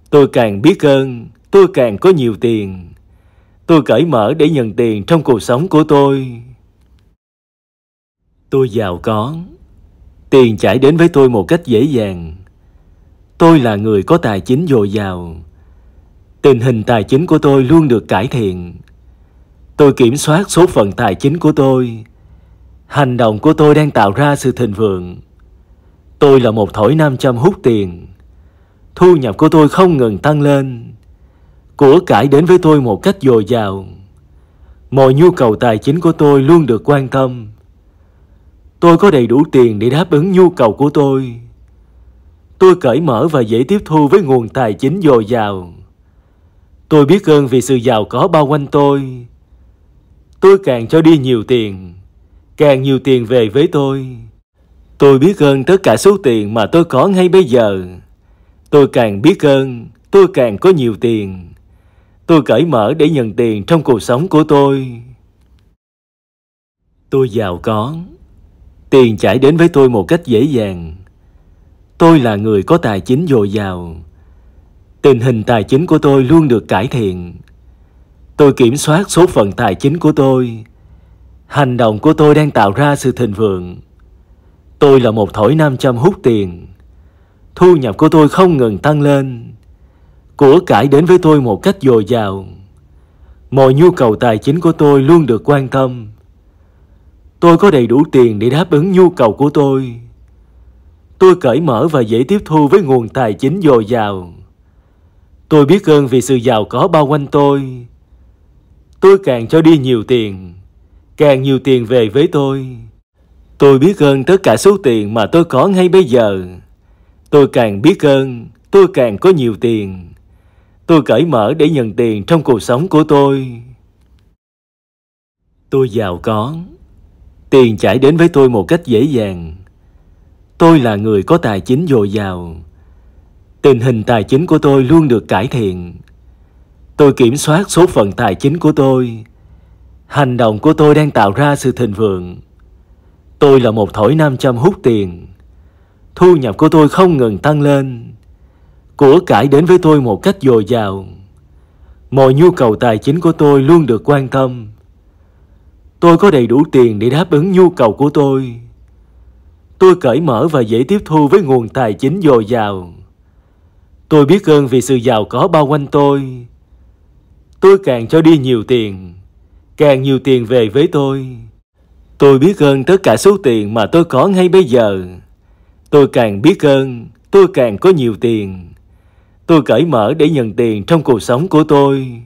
Tôi càng biết ơn, tôi càng có nhiều tiền. Tôi cởi mở để nhận tiền trong cuộc sống của tôi. Tôi giàu có. Tiền chảy đến với tôi một cách dễ dàng. Tôi là người có tài chính dồi dào. Tình hình tài chính của tôi luôn được cải thiện. Tôi kiểm soát số phận tài chính của tôi. Hành động của tôi đang tạo ra sự thịnh vượng. Tôi là một thổi nam châm hút tiền. Thu nhập của tôi không ngừng tăng lên. Của cải đến với tôi một cách dồi dào. Mọi nhu cầu tài chính của tôi luôn được quan tâm. Tôi có đầy đủ tiền để đáp ứng nhu cầu của tôi. Tôi cởi mở và dễ tiếp thu với nguồn tài chính dồi dào. Tôi biết ơn vì sự giàu có bao quanh tôi. Tôi càng cho đi nhiều tiền, càng nhiều tiền về với tôi. Tôi biết ơn tất cả số tiền mà tôi có ngay bây giờ. Tôi càng biết ơn, tôi càng có nhiều tiền. Tôi cởi mở để nhận tiền trong cuộc sống của tôi. Tôi giàu có. Tiền chảy đến với tôi một cách dễ dàng. Tôi là người có tài chính dồi dào. Tình hình tài chính của tôi luôn được cải thiện. Tôi kiểm soát số phận tài chính của tôi. Hành động của tôi đang tạo ra sự thịnh vượng. Tôi là một thổi nam châm hút tiền. Thu nhập của tôi không ngừng tăng lên. Của cải đến với tôi một cách dồi dào. Mọi nhu cầu tài chính của tôi luôn được quan tâm. Tôi có đầy đủ tiền để đáp ứng nhu cầu của tôi. Tôi cởi mở và dễ tiếp thu với nguồn tài chính dồi dào. Tôi biết ơn vì sự giàu có bao quanh tôi. Tôi càng cho đi nhiều tiền, càng nhiều tiền về với tôi. Tôi biết ơn tất cả số tiền mà tôi có ngay bây giờ. Tôi càng biết ơn, tôi càng có nhiều tiền. Tôi cởi mở để nhận tiền trong cuộc sống của tôi. Tôi giàu có. Tiền chảy đến với tôi một cách dễ dàng. Tôi là người có tài chính dồi dào. Tình hình tài chính của tôi luôn được cải thiện. Tôi kiểm soát số phận tài chính của tôi. Hành động của tôi đang tạo ra sự thịnh vượng. Tôi là một thổi nam châm hút tiền. Thu nhập của tôi không ngừng tăng lên. Của cải đến với tôi một cách dồi dào. Mọi nhu cầu tài chính của tôi luôn được quan tâm. Tôi có đầy đủ tiền để đáp ứng nhu cầu của tôi. Tôi cởi mở và dễ tiếp thu với nguồn tài chính dồi dào. Tôi biết ơn vì sự giàu có bao quanh tôi. Tôi càng cho đi nhiều tiền, càng nhiều tiền về với tôi. Tôi biết ơn tất cả số tiền mà tôi có ngay bây giờ. Tôi càng biết ơn, tôi càng có nhiều tiền. Tôi cởi mở để nhận tiền trong cuộc sống của tôi.